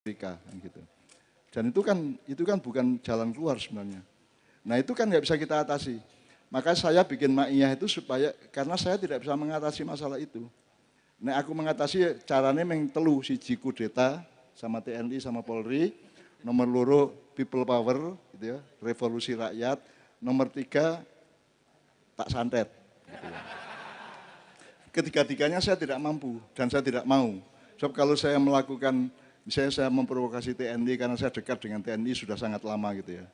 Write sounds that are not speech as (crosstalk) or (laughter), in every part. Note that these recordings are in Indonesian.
Amerika kan gitu. Dan itu kan itu kan bukan jalan keluar sebenarnya. Nah itu kan nggak bisa kita atasi. Maka saya bikin ma'iyah itu supaya karena saya tidak bisa mengatasi masalah itu. Nah aku mengatasi caranya meng telu jiku deta sama TNI sama Polri, nomor loro people power gitu ya, revolusi rakyat, nomor tiga tak santet. Gitu ya. Ketiga-tiganya saya tidak mampu dan saya tidak mau. Sebab kalau saya melakukan misalnya saya memprovokasi TNI karena saya dekat dengan TNI sudah sangat lama gitu ya.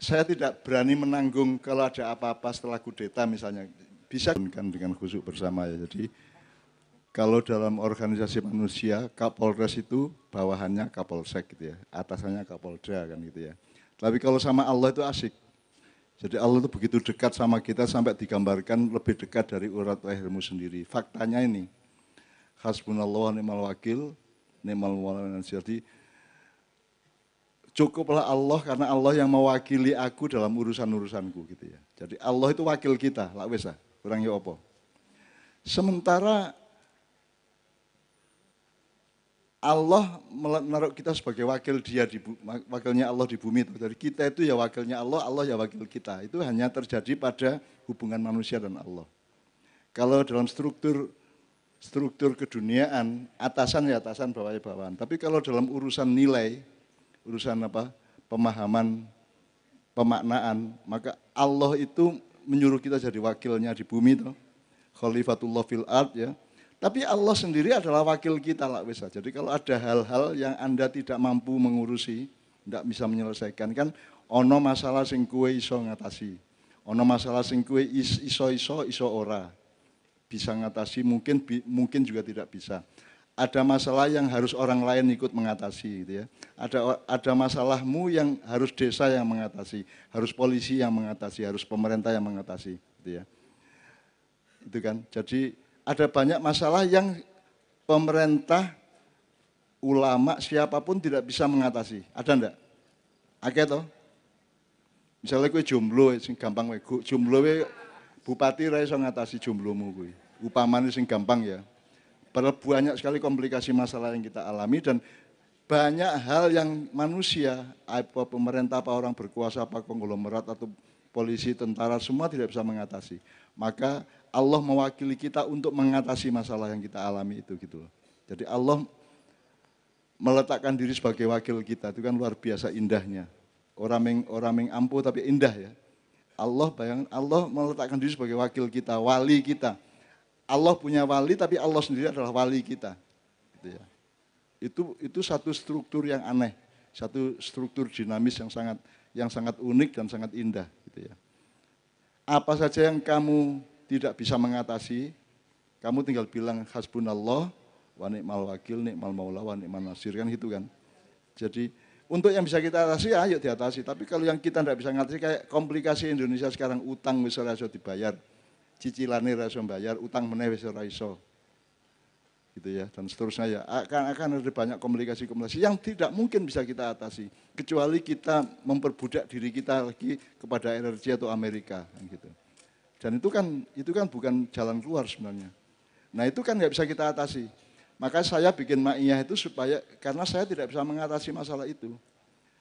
Saya tidak berani menanggung kalau ada apa-apa setelah kudeta misalnya. Bisa kan dengan khusyuk bersama ya. Jadi kalau dalam organisasi manusia Kapolres itu bawahannya Kapolsek gitu ya, atasannya Kapolda kan gitu ya. Tapi kalau sama Allah itu asik. Jadi Allah itu begitu dekat sama kita sampai digambarkan lebih dekat dari urat lehermu sendiri. Faktanya ini, hasbunallah ni'mal wakil, ni'mal wa jadi cukuplah Allah karena Allah yang mewakili aku dalam urusan-urusanku gitu ya. Jadi Allah itu wakil kita, lak wis kurang ya apa. Sementara Allah menaruh kita sebagai wakil dia di wakilnya Allah di bumi. Jadi kita itu ya wakilnya Allah, Allah ya wakil kita. Itu hanya terjadi pada hubungan manusia dan Allah. Kalau dalam struktur struktur keduniaan, atasan ya atasan, bawah ya bawahan. Tapi kalau dalam urusan nilai, urusan apa? pemahaman, pemaknaan, maka Allah itu menyuruh kita jadi wakilnya di bumi itu. Khalifatullah fil art ya. Tapi Allah sendiri adalah wakil kita lah bisa. Jadi kalau ada hal-hal yang Anda tidak mampu mengurusi, tidak bisa menyelesaikan kan ono masalah sing kue iso ngatasi. Ono masalah sing kue is, iso iso iso ora bisa mengatasi, mungkin bi, mungkin juga tidak bisa. Ada masalah yang harus orang lain ikut mengatasi gitu ya. Ada ada masalahmu yang harus desa yang mengatasi, harus polisi yang mengatasi, harus pemerintah yang mengatasi gitu ya. Itu kan. Jadi ada banyak masalah yang pemerintah ulama siapapun tidak bisa mengatasi. Ada enggak? Akeh toh? Misalnya gue jomblo, gampang gue jomblo gue bupati ra iso ngatasi jumlahmu kuwi. Upamane sing gampang ya. Banyak sekali komplikasi masalah yang kita alami dan banyak hal yang manusia, apa pemerintah, apa orang berkuasa, apa konglomerat, atau polisi, tentara, semua tidak bisa mengatasi. Maka Allah mewakili kita untuk mengatasi masalah yang kita alami itu gitu Jadi Allah meletakkan diri sebagai wakil kita itu kan luar biasa indahnya. Orang yang, orang yang ampuh tapi indah ya. Allah bayangkan Allah meletakkan diri sebagai wakil kita, wali kita. Allah punya wali tapi Allah sendiri adalah wali kita. Gitu ya. Itu itu satu struktur yang aneh, satu struktur dinamis yang sangat yang sangat unik dan sangat indah gitu ya. Apa saja yang kamu tidak bisa mengatasi, kamu tinggal bilang hasbunallah wa ni'mal wakil, ni'mal maula wa ni'mal nasir kan gitu kan. Jadi untuk yang bisa kita atasi, ya ayo diatasi. Tapi kalau yang kita tidak bisa ngatasi, kayak komplikasi Indonesia sekarang utang misalnya harus dibayar. cicilannya harus membayar bayar, utang menewe wis Gitu ya, dan seterusnya ya. Akan akan ada banyak komplikasi-komplikasi yang tidak mungkin bisa kita atasi kecuali kita memperbudak diri kita lagi kepada energi atau Amerika kan gitu. Dan itu kan itu kan bukan jalan keluar sebenarnya. Nah, itu kan nggak bisa kita atasi. Maka saya bikin maknya itu supaya, karena saya tidak bisa mengatasi masalah itu.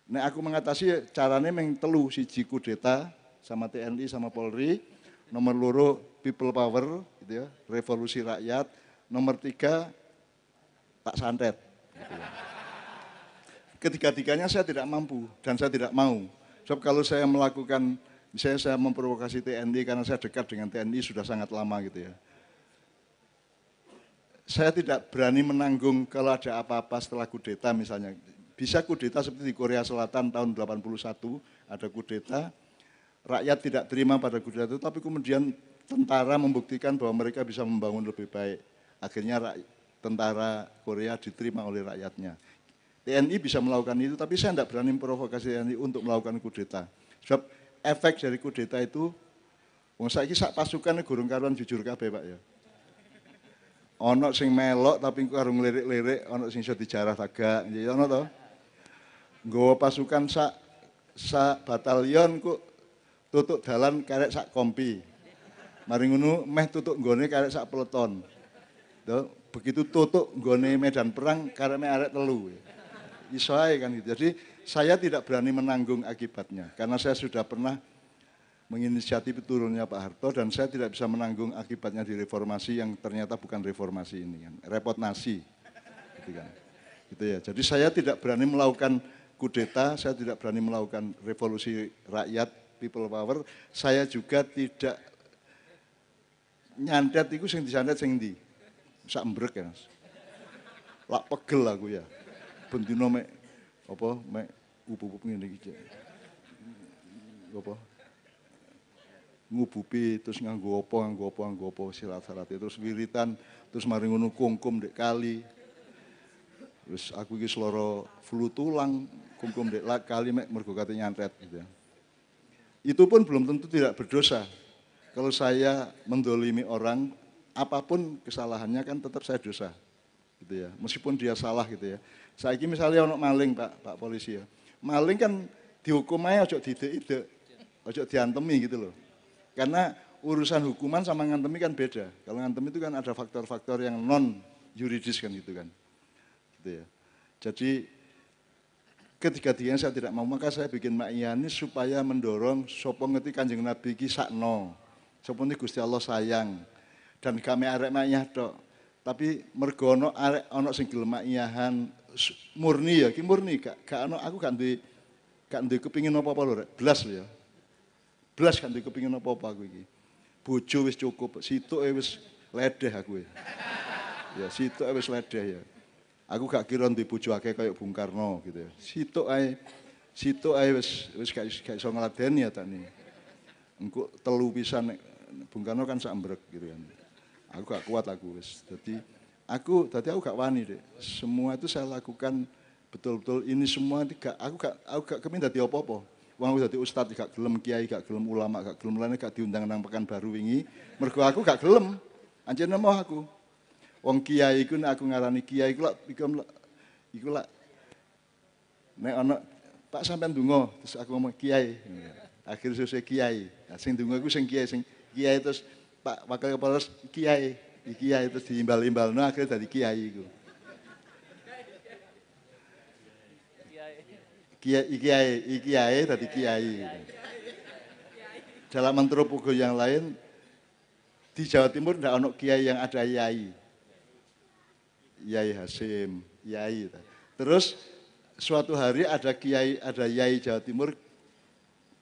Nah aku mengatasi caranya yang telu, Jiku Deta, sama TNI sama Polri, nomor loro people power, gitu ya, revolusi rakyat, nomor tiga Pak santet. Gitu ya. Ketiga-tiganya saya tidak mampu dan saya tidak mau. Sebab kalau saya melakukan, misalnya saya memprovokasi TNI karena saya dekat dengan TNI sudah sangat lama gitu ya saya tidak berani menanggung kalau ada apa-apa setelah kudeta misalnya. Bisa kudeta seperti di Korea Selatan tahun 81 ada kudeta, rakyat tidak terima pada kudeta itu, tapi kemudian tentara membuktikan bahwa mereka bisa membangun lebih baik. Akhirnya tentara Korea diterima oleh rakyatnya. TNI bisa melakukan itu, tapi saya tidak berani memprovokasi TNI untuk melakukan kudeta. Sebab efek dari kudeta itu, saya saya pasukan gurung karuan jujur kabe Pak ya. Ono sing melok tapi karo ngelirik-lirik, ono sing iso dijarah tagak. Ya ono to. Nggawa pasukan sak sak batalion ku tutuk dalan karek sak kompi. Mari ngono meh tutuk nggone karek sak peleton. Tuh, begitu tutuk nggone medan perang karek meh arek telu. Iso kan gitu. Jadi saya tidak berani menanggung akibatnya karena saya sudah pernah menginisiatif turunnya Pak Harto dan saya tidak bisa menanggung akibatnya di reformasi yang ternyata bukan reformasi ini kan. Repot nasi. Gitu kan. Gitu ya. Jadi saya tidak berani melakukan kudeta, saya tidak berani melakukan revolusi rakyat, people power. Saya juga tidak nyantet itu sing disantet sing di. Sak ya. Mas. Lak pegel aku ya. Bendino mek apa mek upup-upup ngene iki. Apa? ngupupi terus nganggo apa nganggo apa nganggo apa silat-silat terus wiritan terus mari ngono kungkum dek kali terus aku iki seloro flu tulang kungkum dek kali mek mergo kate nyantet gitu. Itu pun belum tentu tidak berdosa. Kalau saya mendolimi orang apapun kesalahannya kan tetap saya dosa. Gitu ya. Meskipun dia salah gitu ya. Saya ini misalnya ono maling Pak, Pak polisi ya. Maling kan dihukum aja ojo didik ide Ojo diantemi gitu loh karena urusan hukuman sama ngantem kan beda. Kalau ngantem itu kan ada faktor-faktor yang non yuridis kan gitu kan. Gitu ya. Jadi ketika dia saya tidak mau, maka saya bikin makyani supaya mendorong sopong ngerti kanjeng Nabi ki sakno. Sopo Gusti Allah sayang. Dan kami arek makyah dok. Tapi mergono arek ono singgil mak makyahan murni ya, ki murni kak gak ono aku gak di, gak di kepingin apa-apa lho, rek. ya. Blas kan duwe kepingin apa-apa aku iki. Bojo wis cukup, sitoke wis ledeh aku. E. Ya Ya sitoke wis ledeh ya. Aku gak kira duwe bojo akeh kaya Bung Karno gitu ya. situ ae situ ae wis wis gak, gak iso ngladeni ya tani. Engko telu pisan Bung Karno kan sambrek gitu kan. Aku gak kuat aku wis. jadi aku tadi aku gak wani deh. Semua itu saya lakukan betul-betul ini semua gak, aku gak aku gak kemin dadi apa-apa. Wong aku dadi ustaz gak gelem kiai, gak gelem ulama, gak gelem lene gak diundang nang baru wingi. Mergo aku gak gelem. Anjen mau aku. Wong kiai iku aku ngarani kiai iku lak iku lak nek ana Pak sampean donga terus aku ngomong kiai. Akhir sese kiai. Nah, sing donga iku sing kiai sing kiai terus Pak Wakil Kepala Kiai, kiai terus diimbal-imbalno imbal akhirnya tadi kiai iku. kiai kiai kiai tadi kiai gitu. dalam antropogo yang lain di Jawa Timur tidak ada kiai yang ada yai yai Hasim yai terus suatu hari ada kiai ada yai Jawa Timur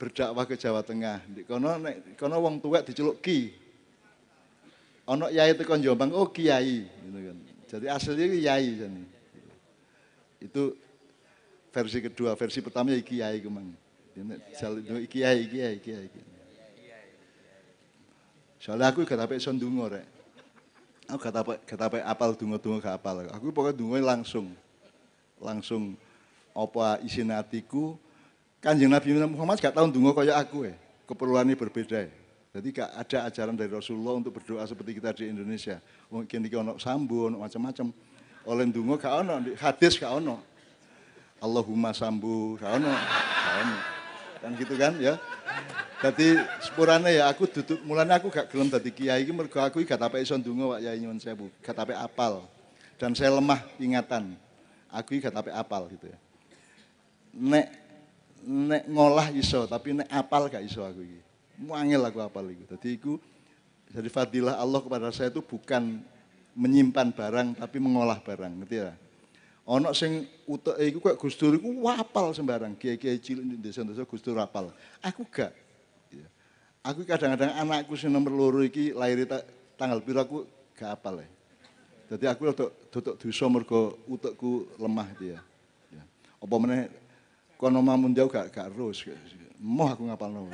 berdakwah ke Jawa Tengah di kono nek kono wong tua diceluk ki ono yai itu Jombang oh kiai gitu kan jadi aslinya yai jadi itu versi kedua, versi pertama ae ya kiai ya, mang. Ya iki ae iki ae. Soalnya aku gak tapek son dungo rek. Aku gak tapek gak tapek apal dungo-dungo gak apal. Aku pokoknya dungo langsung. Langsung apa isi atiku Kanjeng Nabi Muhammad gak tahu dungo kaya aku ya. E. Keperluannya berbeda Jadi e. gak ada ajaran dari Rasulullah untuk berdoa seperti kita di Indonesia. Mungkin di ono sambu, ono macam-macam. Oleh dungo gak ono, hadis gak ono. Allahumma sambu sana sana kan gitu kan ya Tadi sepurane ya aku duduk mulanya aku gak gelem tadi kiai ini mergo aku gak tapek ison ndonga Pak Yai nyuwun sewu, gak tapek apal. Dan saya lemah ingatan. Aku gak tapek apal gitu ya. Nek nek ngolah iso tapi nek apal gak iso aku ini Muangel aku apal itu. Tadi aku jadi fadilah Allah kepada saya itu bukan menyimpan barang tapi mengolah barang, ngerti ya? Ana sing uteke iku kok Gus Dur iku wapal sembarang, kiai-kiai cilik ning desa-desa Gus Dur apal. Aku gak. Iya. Aku kadang-kadang anakku sing nomor loro iki lahir tanggal piro aku gak apal ya. Jadi aku tutup tutup dosa mergo utekku lemah dia. Ya. Apa meneh kono mamun jauh gak gak terus. Moh aku ngapalno.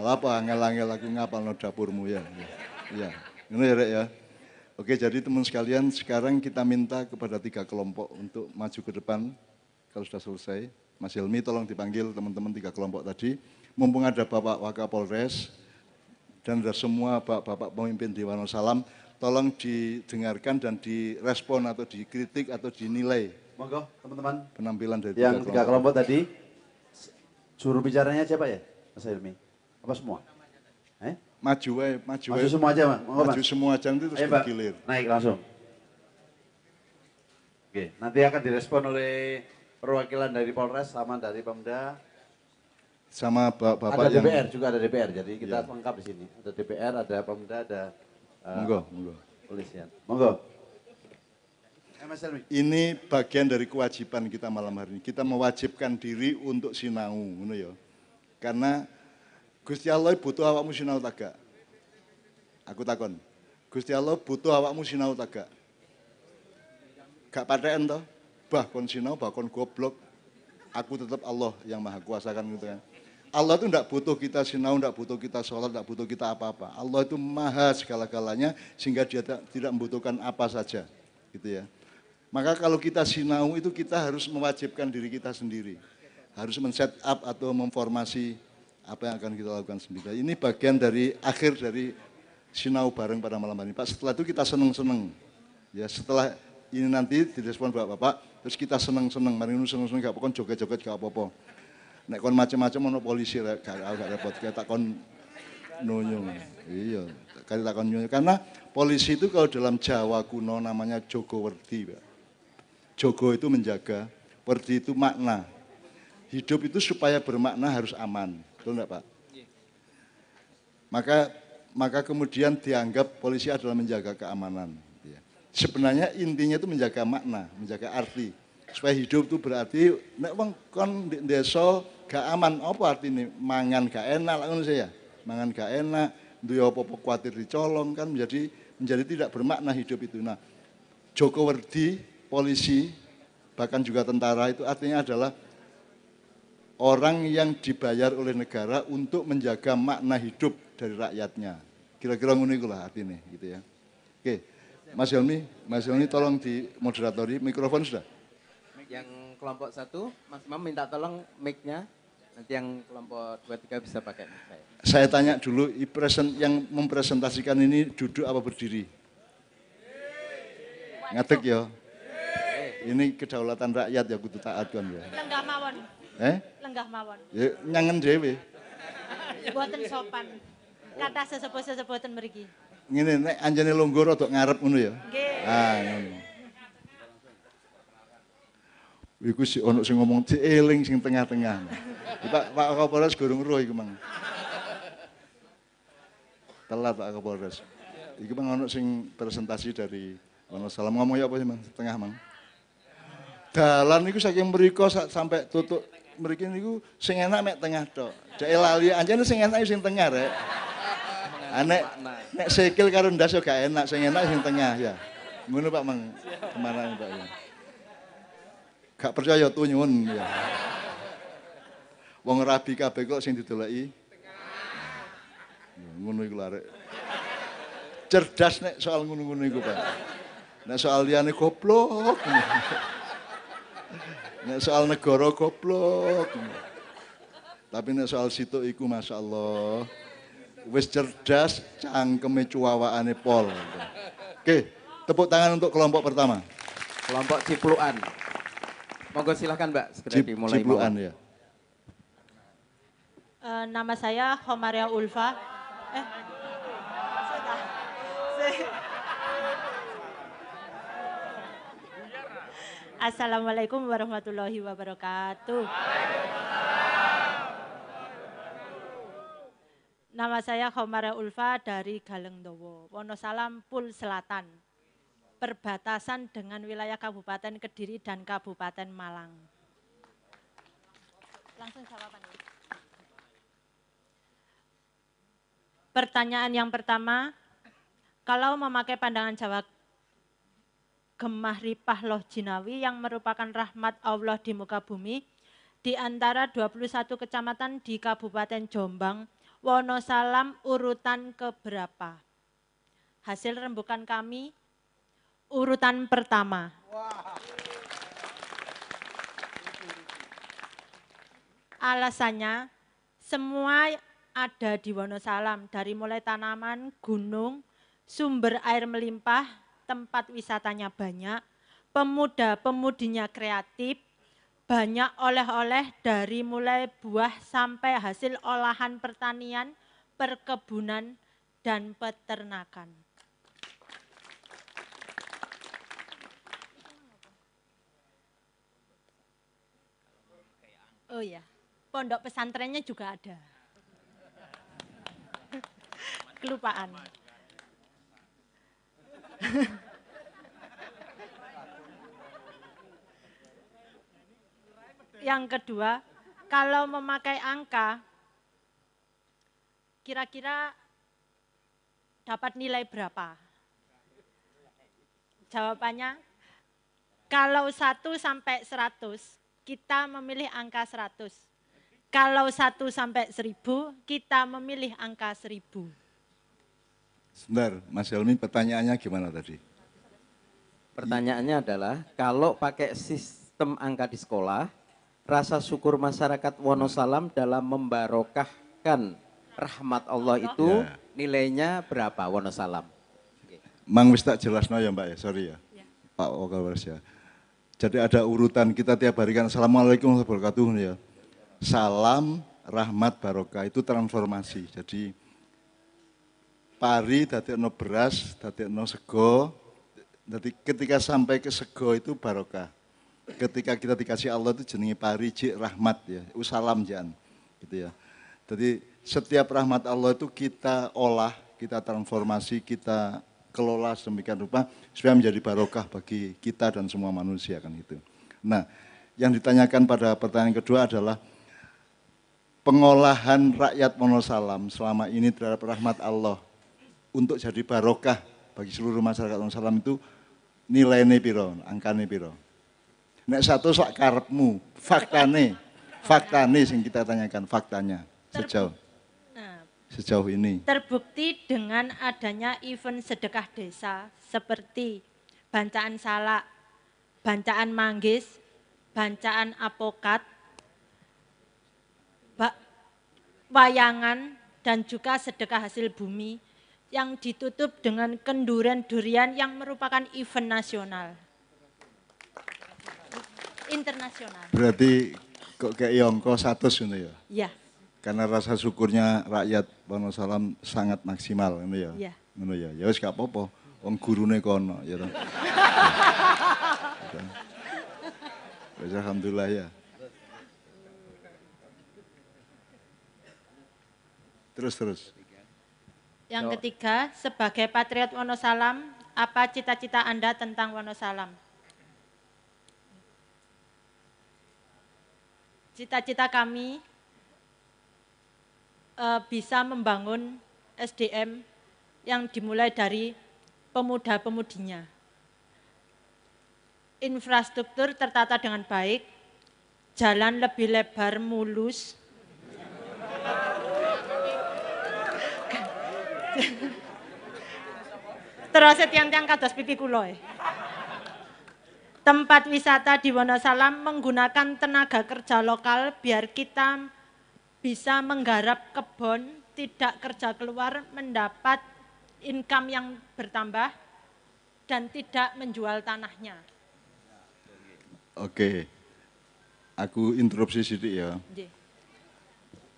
Lah apa angel-angel aku ngapalno dapurmu ya. Iya. Ya. Ngono ya rek ya. Oke, jadi teman sekalian sekarang kita minta kepada tiga kelompok untuk maju ke depan kalau sudah selesai. Mas Hilmi tolong dipanggil teman-teman tiga kelompok tadi. Mumpung ada Bapak Wakapolres dan ada semua Bapak-Bapak pemimpin Dewan Salam, tolong didengarkan dan direspon atau dikritik atau dinilai. Monggo teman-teman. Penampilan dari yang tiga kelompok, kelompok tadi. Juru bicaranya siapa ya, Mas Hilmi? Apa semua? Eh? maju wae, maju wae. Maju semua aja, monggo Maju semua aja nanti terus bergilir. Naik langsung. Oke, nanti akan direspon oleh perwakilan dari Polres sama dari Pemda. Sama Bapak ada yang... DPR juga ada DPR, jadi kita ya. lengkap di sini. Ada DPR, ada Pemda, ada uh, monggo, monggo. Polisian. Monggo. Eh, ini bagian dari kewajiban kita malam hari ini. Kita mewajibkan diri untuk sinau, ya. Karena Gusti Allah butuh awakmu sinau taga. Aku takon. Gusti Allah butuh awakmu sinau taga. Gak paten toh? Bah kon sinau, bah kon goblok. Aku tetap Allah yang maha kuasa kan gitu kan. Allah itu ndak butuh kita sinau, ndak butuh kita sholat, ndak butuh kita apa-apa. Allah itu maha segala-galanya sehingga dia tidak membutuhkan apa saja. Gitu ya. Maka kalau kita sinau itu kita harus mewajibkan diri kita sendiri. Harus men-set up atau memformasi apa yang akan kita lakukan sendiri. Ini bagian dari akhir dari sinau bareng pada malam hari ini. Pak, setelah itu kita seneng-seneng. Ya, setelah ini nanti direspon Bapak-bapak, terus kita seneng-seneng, mari ini seneng-seneng gak apa-apa, joget-joget gak apa-apa. Nek kon macam-macam ono polisi gak gak repot, kita kon nunyung. Iya, kita kon nunyung karena polisi itu kalau dalam Jawa kuno namanya Werdi, Pak. Jogo itu menjaga, Werdi itu makna. Hidup itu supaya bermakna harus aman. Betul enggak Pak? Maka maka kemudian dianggap polisi adalah menjaga keamanan. Gitu ya. Sebenarnya intinya itu menjaga makna, menjaga arti. Supaya hidup itu berarti, nek wong kon di desa gak aman, apa arti ini? Mangan gak enak, langsung saya. Mangan gak enak, duwe apa-apa kuatir dicolong kan menjadi menjadi tidak bermakna hidup itu. Nah, Joko Werdi, polisi, bahkan juga tentara itu artinya adalah orang yang dibayar oleh negara untuk menjaga makna hidup dari rakyatnya. Kira-kira ngono iku lah artine gitu ya. Oke. Mas Helmi, Mas Helmi tolong di moderatori mikrofon sudah. Yang kelompok satu, Mas Mam minta tolong mic-nya. Nanti yang kelompok dua tiga bisa pakai mic saya. Saya tanya dulu, yang mempresentasikan ini duduk apa berdiri? Ngatek ya. Eh. Ini kedaulatan rakyat ya kudu taat kan ya. Eh? Lenggah mawon. Ya nyangen dhewe. Mboten sopan. Kata sesepuh-sesepuh ten mriki. Ngene nek anjene longgo rada ngarep ngono ya. Nggih. Ah ngono. Iku si ono sing ngomong dieling sing tengah-tengah. Pak Pak Kapolres gorong roh iku mang. Telat Pak Kapolres. Iku mang ono sing presentasi dari Mana salam ngomong ya apa sih mang tengah mang. Dalan iku saking mriko sampai tutup mriki niku sing enak mek tengah tok. Dek lali anjene sing enak sing tengah rek. Anek ah, nek sikil karo ndas yo gak enak, sing enak sing tengah ya. Ngono Pak Mang. Kemana Pak ya? Gak percaya tunyun ya. Wong rabi kabeh kok sing didoleki ya, ngono iku lare. Cerdas nek soal ngono-ngono iku, Pak. Nek soal liyane goblok. Nek soal negara goblok. Tapi nek soal situ iku Masya Allah. Wis cerdas cangkeme cuawaane pol. Oke, tepuk tangan untuk kelompok pertama. Kelompok Cipluan. Monggo silahkan Mbak, segera Cip, dimulai. Cipluan ya. Uh, nama saya Homaria Ulfa. Eh, Assalamualaikum warahmatullahi wabarakatuh. Nama saya Khomara Ulfa dari Galengdowo, Wonosalam, Pul Selatan. Perbatasan dengan wilayah Kabupaten Kediri dan Kabupaten Malang. Langsung jawaban. Pertanyaan yang pertama, kalau memakai pandangan Jawa Gemah Ripah Loh Jinawi yang merupakan rahmat Allah di muka bumi di antara 21 kecamatan di Kabupaten Jombang, Wonosalam urutan keberapa? Hasil rembukan kami urutan pertama. Alasannya semua ada di Wonosalam dari mulai tanaman, gunung, sumber air melimpah, tempat wisatanya banyak, pemuda-pemudinya kreatif, banyak oleh-oleh dari mulai buah sampai hasil olahan pertanian, perkebunan, dan peternakan. Oh ya, pondok pesantrennya juga ada. (laughs) Kelupaan yang kedua, kalau memakai angka, kira-kira dapat nilai berapa? Jawabannya, kalau 1 sampai 100, kita memilih angka 100. Kalau 1 sampai 1000, kita memilih angka 1000. Sebentar, Mas Helmi pertanyaannya gimana tadi? Pertanyaannya adalah, kalau pakai sistem angka di sekolah, rasa syukur masyarakat Wonosalam dalam membarokahkan rahmat Allah itu ya. nilainya berapa Wonosalam? Mang wis tak no ya Mbak ya, sorry ya. ya. Pak Wakil ya. Jadi ada urutan kita tiap hari kan Assalamualaikum warahmatullahi wabarakatuh ya. Salam, rahmat, barokah itu transformasi. Jadi pari, no beras, no sego. Jadi ketika sampai ke sego itu barokah. Ketika kita dikasih Allah itu jenenge pari, cik rahmat ya, usalam jangan gitu ya. Jadi setiap rahmat Allah itu kita olah, kita transformasi, kita kelola sedemikian rupa supaya menjadi barokah bagi kita dan semua manusia kan itu. Nah, yang ditanyakan pada pertanyaan kedua adalah pengolahan rakyat Monosalam selama ini terhadap rahmat Allah untuk jadi barokah bagi seluruh masyarakat Wong Salam itu ini piro, ini piro. Nek satu sak karepmu, faktane, faktane sing kita tanyakan, faktanya sejauh nah. sejauh ini. Terbukti dengan adanya event sedekah desa seperti bancaan salak, bancaan manggis, bancaan apokat, wayangan, dan juga sedekah hasil bumi yang ditutup dengan kenduren durian yang merupakan event nasional. Internasional. Berarti kok kayak Yongko satu ini gitu ya? Iya. Karena rasa syukurnya rakyat Wonosalam sangat maksimal ini ya. Iya. Ngono ya. Ya wis gak apa-apa. Wong gurune kono ya toh. Ya. alhamdulillah ya. Terus terus. Yang ketiga, sebagai patriot Wonosalam, apa cita-cita Anda tentang Wonosalam? Cita-cita kami e, bisa membangun SDM yang dimulai dari pemuda-pemudinya. Infrastruktur tertata dengan baik, jalan lebih lebar, mulus, (laughs) Terus tiang-tiang kados pipi kula. E. Tempat wisata di Wonosalam menggunakan tenaga kerja lokal biar kita bisa menggarap kebun, tidak kerja keluar, mendapat income yang bertambah dan tidak menjual tanahnya. Oke. Aku interupsi sedikit ya.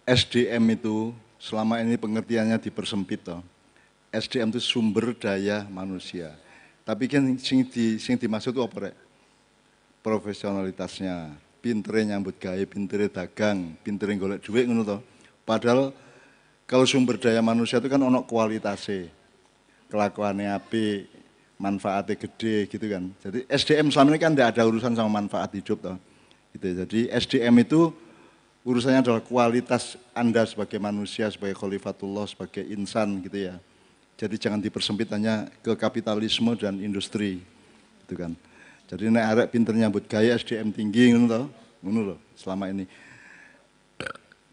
SDM itu selama ini pengertiannya dipersempit toh. SDM itu sumber daya manusia. Tapi kan sing di sing dimaksud itu apa rek? Profesionalitasnya, pintere nyambut gawe, pintere dagang, pintere golek duit ngono toh. Padahal kalau sumber daya manusia itu kan ono kualitasnya. Kelakuannya api, manfaatnya gede gitu kan. Jadi SDM selama ini kan tidak ada urusan sama manfaat hidup toh. Gitu. Ya. Jadi SDM itu urusannya adalah kualitas Anda sebagai manusia, sebagai khalifatullah, sebagai insan gitu ya. Jadi jangan dipersempit hanya ke kapitalisme dan industri gitu kan. Jadi nek arek pinter nyambut gaya SDM tinggi ngono to, ngono selama ini.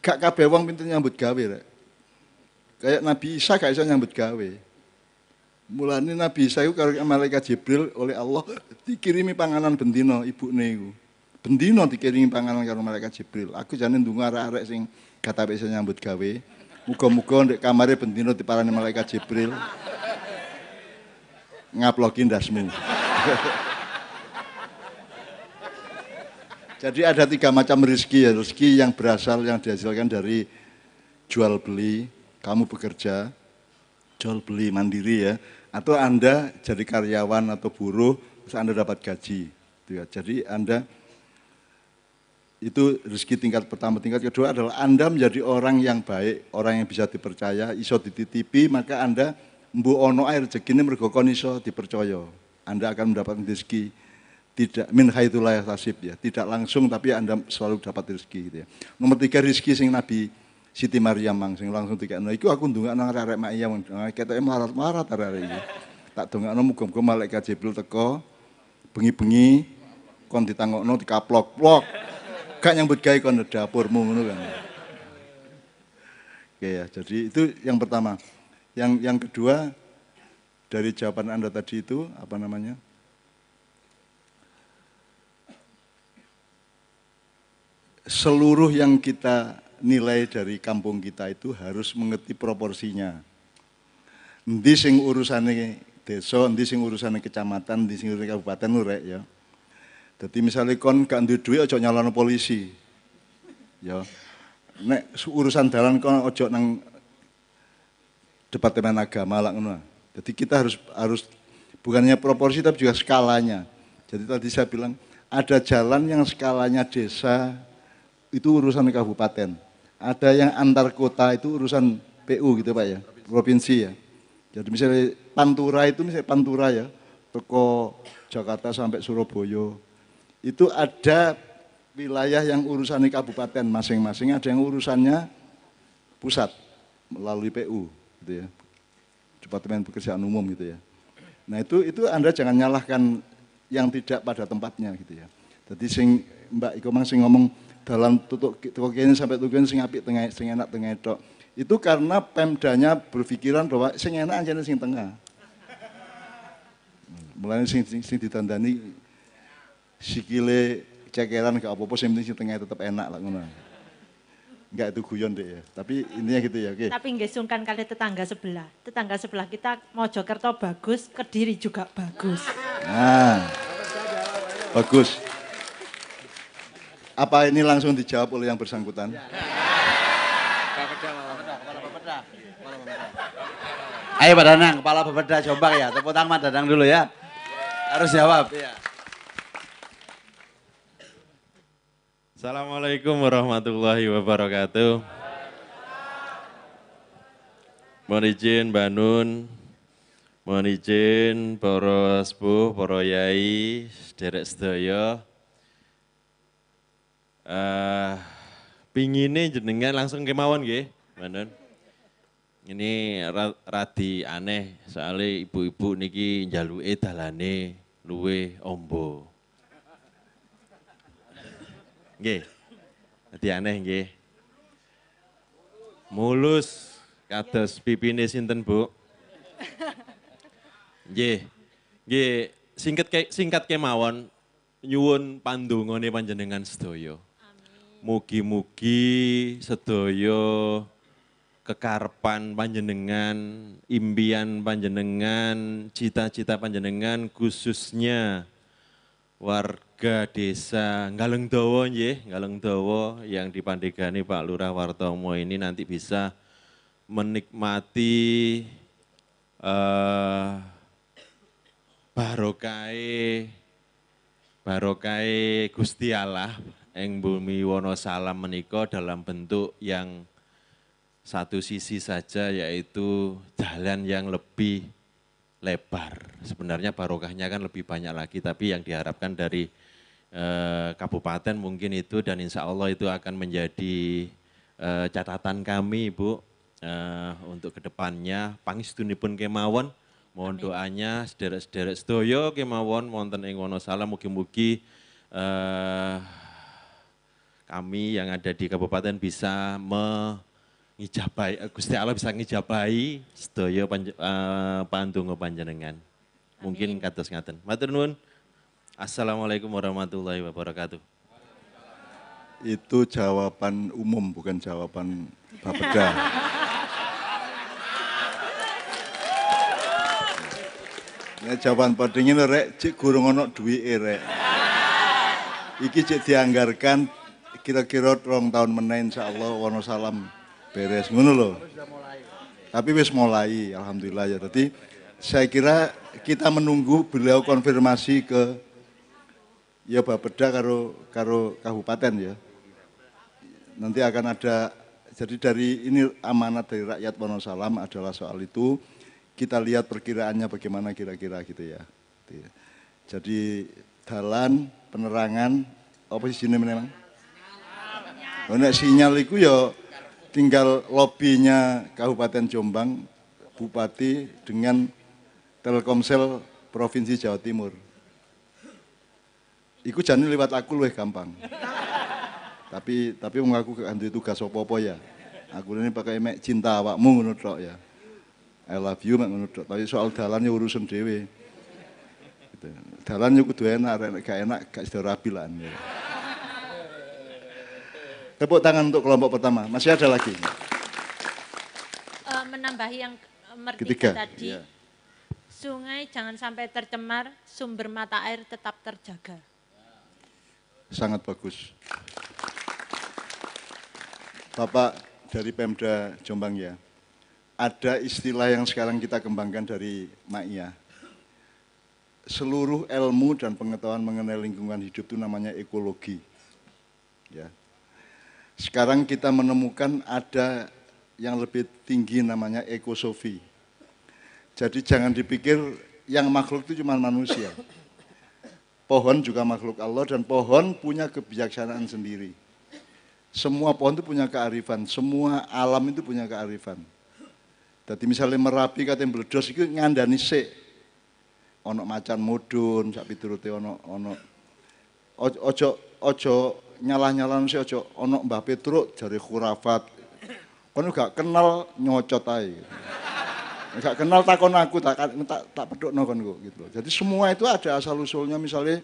Gak kabeh wong pinter nyambut gawe rek. Kayak Nabi Isa gak iso nyambut gawe. Mulane Nabi Isa itu karo malaikat Jibril oleh Allah dikirimi panganan bendino ibu iku bendino dikirim panganan karo mereka Jibril. Aku jane ndonga arek-arek sing kata bisa nyambut gawe. Muga-muga ndek kamare bendino diparani mereka Jibril. Ngaplokin dasmu. (laughs) Jadi ada tiga macam rezeki ya, rezeki yang berasal yang dihasilkan dari jual beli, kamu bekerja, jual beli mandiri ya, atau Anda jadi karyawan atau buruh, terus Anda dapat gaji. Ya. Jadi Anda itu rezeki tingkat pertama tingkat kedua adalah anda menjadi orang yang baik orang yang bisa dipercaya iso dititipi maka anda mbu ono air rezeki ini mergokon iso dipercaya anda akan mendapatkan rezeki tidak min haitulah ya tasib ya tidak langsung tapi anda selalu dapat rezeki gitu ya nomor tiga rezeki sing nabi Siti Maryam mang sing langsung tiga nah itu aku ndungak nang arek mak iya nah, ketoke marat-marat arek iya tak dongakno muga-muga malaikat Jibril teko bengi-bengi kon ditangokno dikaplok-plok gak nyambut gawe kon dapurmu ngono kan. Oke ya, jadi itu yang pertama. Yang yang kedua dari jawaban Anda tadi itu apa namanya? Seluruh yang kita nilai dari kampung kita itu harus mengerti proporsinya. Endi sing urusane desa, endi sing urusane kecamatan, endi sing urusane kabupaten lho ya. Jadi misalnya kon gak ada duit ojo nyalono polisi. Ya. Nek urusan dalan kon ojo nang Departemen Agama lah ngono. Jadi kita harus harus bukannya proporsi tapi juga skalanya. Jadi tadi saya bilang ada jalan yang skalanya desa itu urusan kabupaten. Ada yang antar kota itu urusan PU gitu Pak ya, provinsi ya. Jadi misalnya Pantura itu misalnya Pantura ya, toko Jakarta sampai Surabaya, itu ada wilayah yang urusannya kabupaten masing-masing, ada yang urusannya pusat melalui PU, gitu ya, Departemen Pekerjaan Umum gitu ya. Nah itu itu Anda jangan nyalahkan yang tidak pada tempatnya gitu ya. Jadi sing Mbak Iko Mang sing ngomong dalam tutup tutup sampai tutup sing api tengah sing enak tengah itu itu karena pemdanya berpikiran bahwa sing enak aja sing tengah. Mulai sing, sing, sing ditandani sikile cekeran gak apa-apa sing penting sing tengah tetep enak lah ngono. Enggak itu guyon deh ya. Tapi intinya gitu ya, oke. Okay. Tapi nggih sungkan kali tetangga sebelah. Tetangga sebelah kita Mojokerto bagus, Kediri juga bagus. Nah. Bagus. Apa ini langsung dijawab oleh yang bersangkutan? Ayo Pak Danang, kepala bebeda coba ya. Tepuk tangan Pak Danang dulu ya. Harus jawab. Iya. Assalamualaikum warahmatullahi wabarakatuh. Mohon izin Banun, mohon izin para sepuh, para yai, derek sedaya. Uh, pingine jenengan langsung kemauan nggih, Banun. Ini radi aneh soalnya ibu-ibu niki jalue dalane luwe ombo. Nggih. Dadi aneh nggih. Mulus kados pipine sinten, Bu? Nggih. Nggih, singkat ke, singkat kemawon nyuwun pandungone panjenengan sedaya. Mugi-mugi sedaya kekarpan panjenengan, impian panjenengan, cita-cita panjenengan khususnya warga warga desa Galengdowo nggih, Galengdowo yang dipandegani Pak Lurah Wartomo ini nanti bisa menikmati eh, barokai barokai Gusti Allah yang bumi Wonosalam meniko dalam bentuk yang satu sisi saja yaitu jalan yang lebih lebar. Sebenarnya barokahnya kan lebih banyak lagi, tapi yang diharapkan dari Eh, kabupaten mungkin itu dan insya Allah itu akan menjadi uh, catatan kami Ibu uh, untuk kedepannya Pangis pun kemawon mohon Amin. doanya Sederet-sederet sedoyo kemawon wonten ing Wonosalam mugi-mugi uh, kami yang ada di kabupaten bisa me Gusti Allah bisa ngijabai sedaya panj, uh, pandonga panjenengan. Mungkin kados ngaten. Matur Assalamualaikum warahmatullahi wabarakatuh. Itu jawaban umum, bukan jawaban Bapeda. ya, jawaban padingin rek, cik gurung onok duit rek. Iki cik dianggarkan kira-kira rong tahun menaik insya Allah wano salam beres. Ngono loh. Tapi wis mulai, Alhamdulillah ya. Tadi saya kira kita menunggu beliau konfirmasi ke ya Bapeda karo karo kabupaten ya. Nanti akan ada jadi dari ini amanat dari rakyat Wonosalam adalah soal itu kita lihat perkiraannya bagaimana kira-kira gitu ya. Gitu ya. Jadi jalan penerangan apa sih sini memang? banyak sinyal oh, itu ya tinggal lobbynya Kabupaten Jombang, Bupati dengan Telkomsel Provinsi Jawa Timur. Iku jangan lewat aku lebih gampang. tapi tapi mau aku gak duwe tugas apa-apa ya. Aku ini pakai mek cinta awakmu ngono tok ya. I love you mek ngono tok. Tapi soal dalan urusan dhewe. Gitu. Dalan yo kudu enak, gak enak gak sida rapi lah. Ya. Tepuk tangan untuk kelompok pertama. Masih ada lagi. Uh, menambahi yang merdeka Ketiga, tadi. Iya. Sungai jangan sampai tercemar, sumber mata air tetap terjaga sangat bagus. Bapak dari Pemda Jombang ya, ada istilah yang sekarang kita kembangkan dari Maia, Seluruh ilmu dan pengetahuan mengenai lingkungan hidup itu namanya ekologi. Ya. Sekarang kita menemukan ada yang lebih tinggi namanya ekosofi. Jadi jangan dipikir yang makhluk itu cuma manusia. Pohon juga makhluk Allah dan pohon punya kebijaksanaan sendiri. Semua pohon itu punya kearifan, semua alam itu punya kearifan. Jadi misalnya Merapi katanya berdos itu ngandani se Ono macan mudun, sapi turuti ono ono ojo ojo nyalah nyalah nasi ojo ono Mbah Petruk dari kurafat Kono gak kenal nyocotai. Gitu. Enggak kenal takon aku tak tak tak pedokno gua gitu loh. Jadi semua itu ada asal usulnya misalnya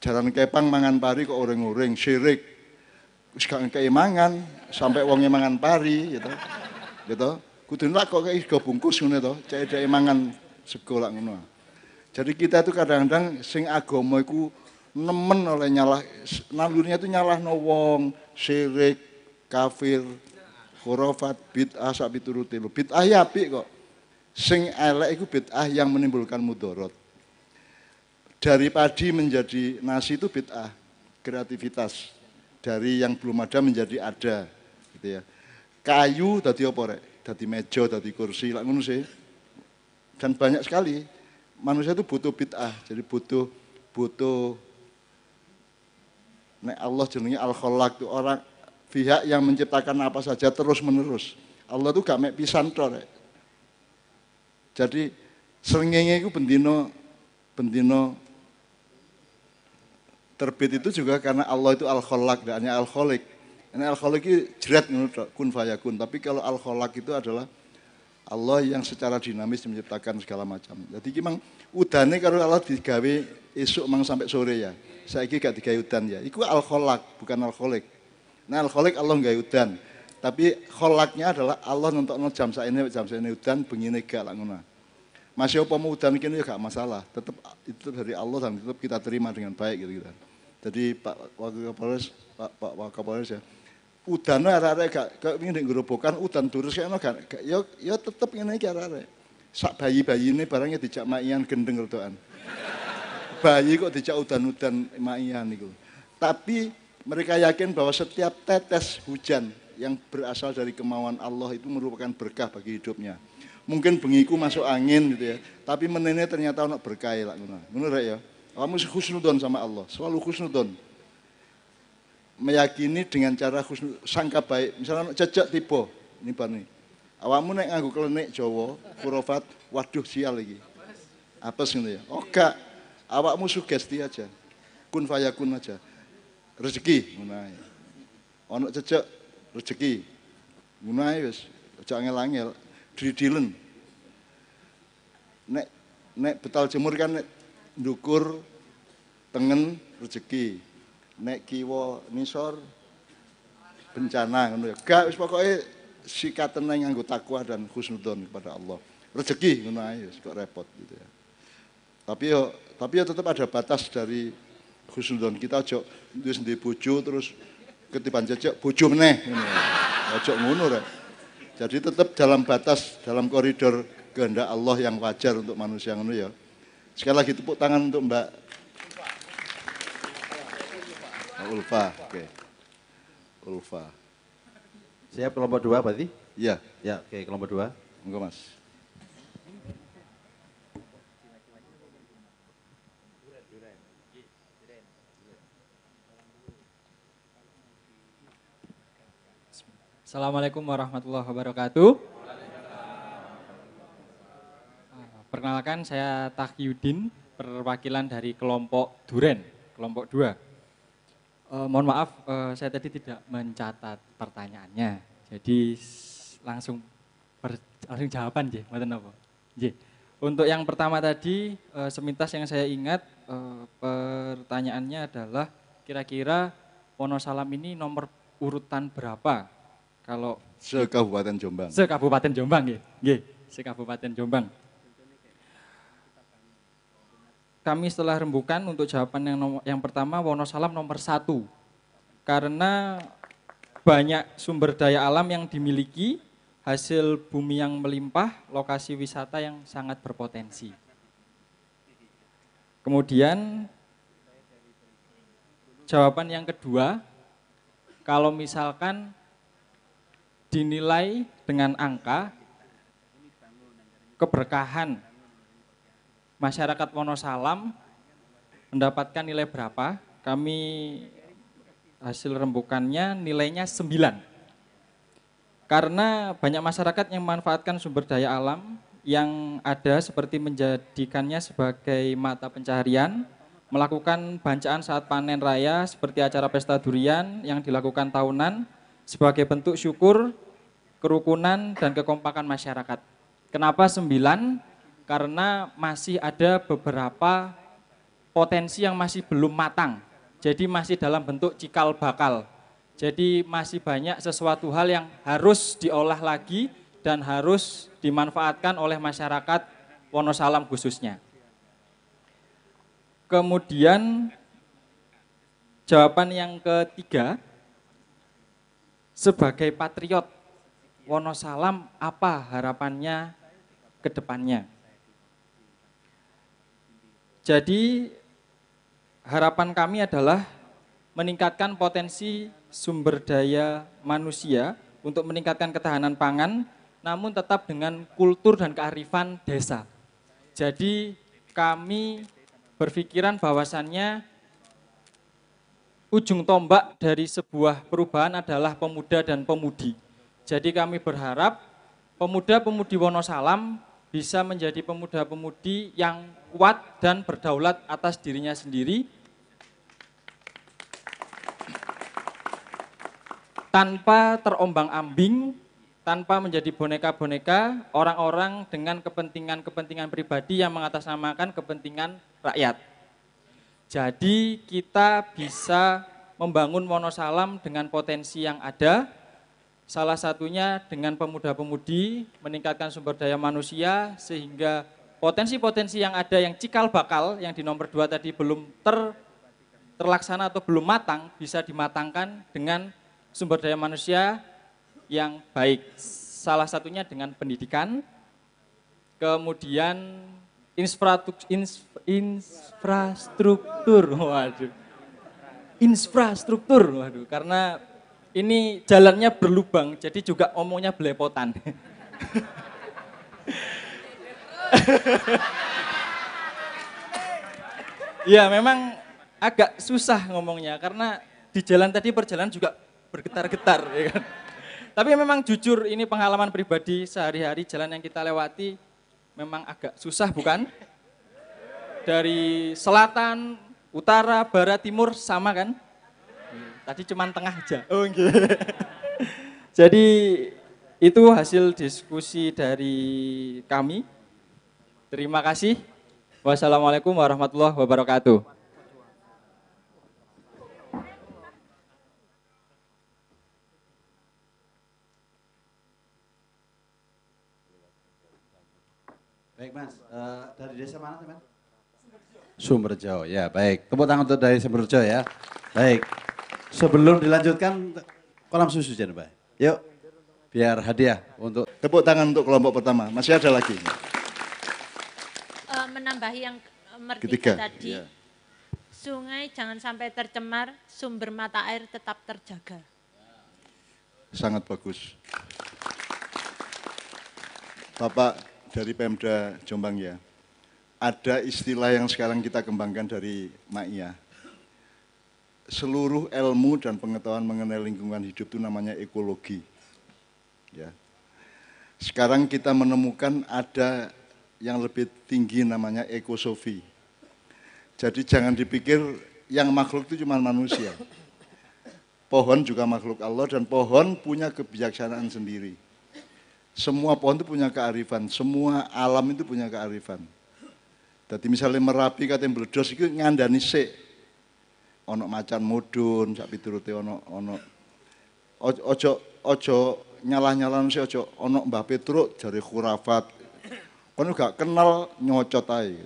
jalan kepang mangan pari kok orang-orang syirik sekarang keimangan mangan sampai uangnya mangan pari gitu. Gitu. Kudune lak kok gak bungkus gitu toh cek dhek mangan sekolah ngono. Jadi kita itu kadang-kadang sing agomo itu nemen oleh nyalah nalurnya itu nyalah wong, syirik, kafir, khurafat, bid'ah asap itu rutin Bid'ah ya apik kok. Sing elek itu bid'ah yang menimbulkan mudorot. Dari padi menjadi nasi itu bid'ah, kreativitas. Dari yang belum ada menjadi ada. Gitu ya. Kayu tadi apa Tadi meja, tadi kursi, lah sih. Dan banyak sekali manusia itu butuh bid'ah, jadi butuh butuh Nek Allah jenenge al-khalaq itu orang pihak yang menciptakan apa saja terus menerus. Allah tuh gak mek pisan jadi seringnya itu bendino bendino terbit itu juga karena Allah itu al-khalaq, tidak hanya alkoholik Ini al itu jerat kun fayakun, tapi kalau al itu adalah Allah yang secara dinamis menciptakan segala macam. Jadi memang udane kalau Allah digawe esok mang sampai sore ya. Saya gak digawe udan ya. Iku al bukan alkoholik. Nah al Allah nggak udan. Tapi kholaknya adalah Allah nonton no jam ini jam saene udan begini gak languna. Masih apa mau udan ya gak masalah. Tetap itu dari Allah dan tetap kita terima dengan baik gitu gitu Jadi Pak Wakil Kapolres, Pak Pak Kapolres ya. Udan ada ada gak kok ngene digerobokan udan durus kene gak ya yo ya tetep tetap ini gak ada Sak bayi ini barangnya dijak maian gendeng tuan. Bayi kok dijak udan-udan maian itu Tapi mereka yakin bahwa setiap tetes hujan yang berasal dari kemauan Allah itu merupakan berkah bagi hidupnya. Mungkin bengiku masuk angin gitu ya, tapi menenek ternyata untuk berkah ya, ngono ya. Kamu khusnudon sama Allah, selalu khusnudon. Meyakini dengan cara khusnudon, sangka baik. Misalnya jejak tipe, ini bani. awamu naik ngaku kelenik Jawa, kurofat, waduh sial lagi. apa gitu ya. Oka, oh, awakmu sugesti aja. Kun fayakun aja rezeki nah, ya. ono cecek rezeki. Munae wis aja angel-angel, Nek nek betal jemur kan nek ndukur tengen rezeki. Nek kiwa nisor bencana ngono ya. Gak wis pokoke sikaten nganggo takwa dan khusnudon kepada Allah. Rezeki ngono ae kok repot gitu ya. Tapi yo tapi yo tetap ada batas dari khusnudon kita aja wis ndek bojo terus ketiban jejak bojo meneh. Ojo ngono rek. Jadi tetap dalam batas, dalam koridor kehendak Allah yang wajar untuk manusia ngono ya. Sekali lagi tepuk tangan untuk Mbak Ulfa. Oke. Okay. Ulfa. Siap kelompok dua berarti? Iya. Ya, oke okay, kelompok dua. Enggak mas. Assalamualaikum warahmatullahi wabarakatuh. Ah, perkenalkan saya Tahyudin, perwakilan dari kelompok Duren, kelompok 2. Eh, mohon maaf, eh, saya tadi tidak mencatat pertanyaannya. Jadi langsung per, langsung jawaban nggih, mboten apa. Untuk yang pertama tadi eh, semintas yang saya ingat eh, pertanyaannya adalah kira-kira Wonosalam ini nomor urutan berapa kalau se-Kabupaten Jombang. Se-Kabupaten Jombang ya, Nggih, se-Kabupaten Jombang. Kami setelah rembukan untuk jawaban yang nomor, yang pertama Wonosalam nomor satu karena banyak sumber daya alam yang dimiliki, hasil bumi yang melimpah, lokasi wisata yang sangat berpotensi. Kemudian jawaban yang kedua, kalau misalkan dinilai dengan angka keberkahan masyarakat Wonosalam mendapatkan nilai berapa? Kami hasil rembukannya nilainya 9. Karena banyak masyarakat yang memanfaatkan sumber daya alam yang ada seperti menjadikannya sebagai mata pencaharian, melakukan bancaan saat panen raya seperti acara pesta durian yang dilakukan tahunan, sebagai bentuk syukur, kerukunan, dan kekompakan masyarakat. Kenapa sembilan? Karena masih ada beberapa potensi yang masih belum matang, jadi masih dalam bentuk cikal bakal. Jadi masih banyak sesuatu hal yang harus diolah lagi dan harus dimanfaatkan oleh masyarakat Wonosalam khususnya. Kemudian jawaban yang ketiga sebagai patriot Wonosalam apa harapannya ke depannya? Jadi harapan kami adalah meningkatkan potensi sumber daya manusia untuk meningkatkan ketahanan pangan namun tetap dengan kultur dan kearifan desa. Jadi kami berpikiran bahwasannya ujung tombak dari sebuah perubahan adalah pemuda dan pemudi. Jadi kami berharap pemuda-pemudi Wonosalam bisa menjadi pemuda-pemudi yang kuat dan berdaulat atas dirinya sendiri tanpa terombang-ambing, tanpa menjadi boneka-boneka orang-orang dengan kepentingan-kepentingan pribadi yang mengatasnamakan kepentingan rakyat. Jadi kita bisa membangun monosalam dengan potensi yang ada, salah satunya dengan pemuda-pemudi meningkatkan sumber daya manusia sehingga potensi-potensi yang ada yang cikal bakal yang di nomor dua tadi belum ter, terlaksana atau belum matang bisa dimatangkan dengan sumber daya manusia yang baik. Salah satunya dengan pendidikan, kemudian infrastruktur infrastruktur (laughs) waduh infrastruktur waduh karena ini jalannya berlubang jadi juga omongnya belepotan (laughs) ya memang agak susah ngomongnya karena di jalan tadi perjalanan juga bergetar-getar ya kan tapi memang jujur ini pengalaman pribadi sehari-hari jalan yang kita lewati memang agak susah bukan? Dari selatan, utara, barat, timur sama kan? Tadi cuman tengah aja. Oh, okay. (laughs) Jadi itu hasil diskusi dari kami. Terima kasih. Wassalamualaikum warahmatullahi wabarakatuh. Baik Mas, uh, dari desa mana teman? Sumberjo, ya baik. Tepuk tangan untuk dari Sumberjo ya. Baik. Sebelum dilanjutkan, kolam susu jangan lupa. Yuk, biar hadiah untuk... Tepuk tangan untuk kelompok pertama, masih ada lagi. Uh, menambahi yang merdeka Ketiga, tadi, iya. sungai jangan sampai tercemar, sumber mata air tetap terjaga. Sangat bagus. Bapak dari Pemda Jombang ya. Ada istilah yang sekarang kita kembangkan dari Maia. Seluruh ilmu dan pengetahuan mengenai lingkungan hidup itu namanya ekologi. Ya. Sekarang kita menemukan ada yang lebih tinggi namanya ekosofi. Jadi jangan dipikir yang makhluk itu cuma manusia. Pohon juga makhluk Allah dan pohon punya kebijaksanaan sendiri semua pohon itu punya kearifan, semua alam itu punya kearifan. Jadi misalnya Merapi katanya berdos itu ngandani se, Ono macan mudun, sapi turuti ono ono ojo ojo nyala nyalan sih ojo ono Mbah Petruk dari khurafat. Kono gak kenal nyocot ae.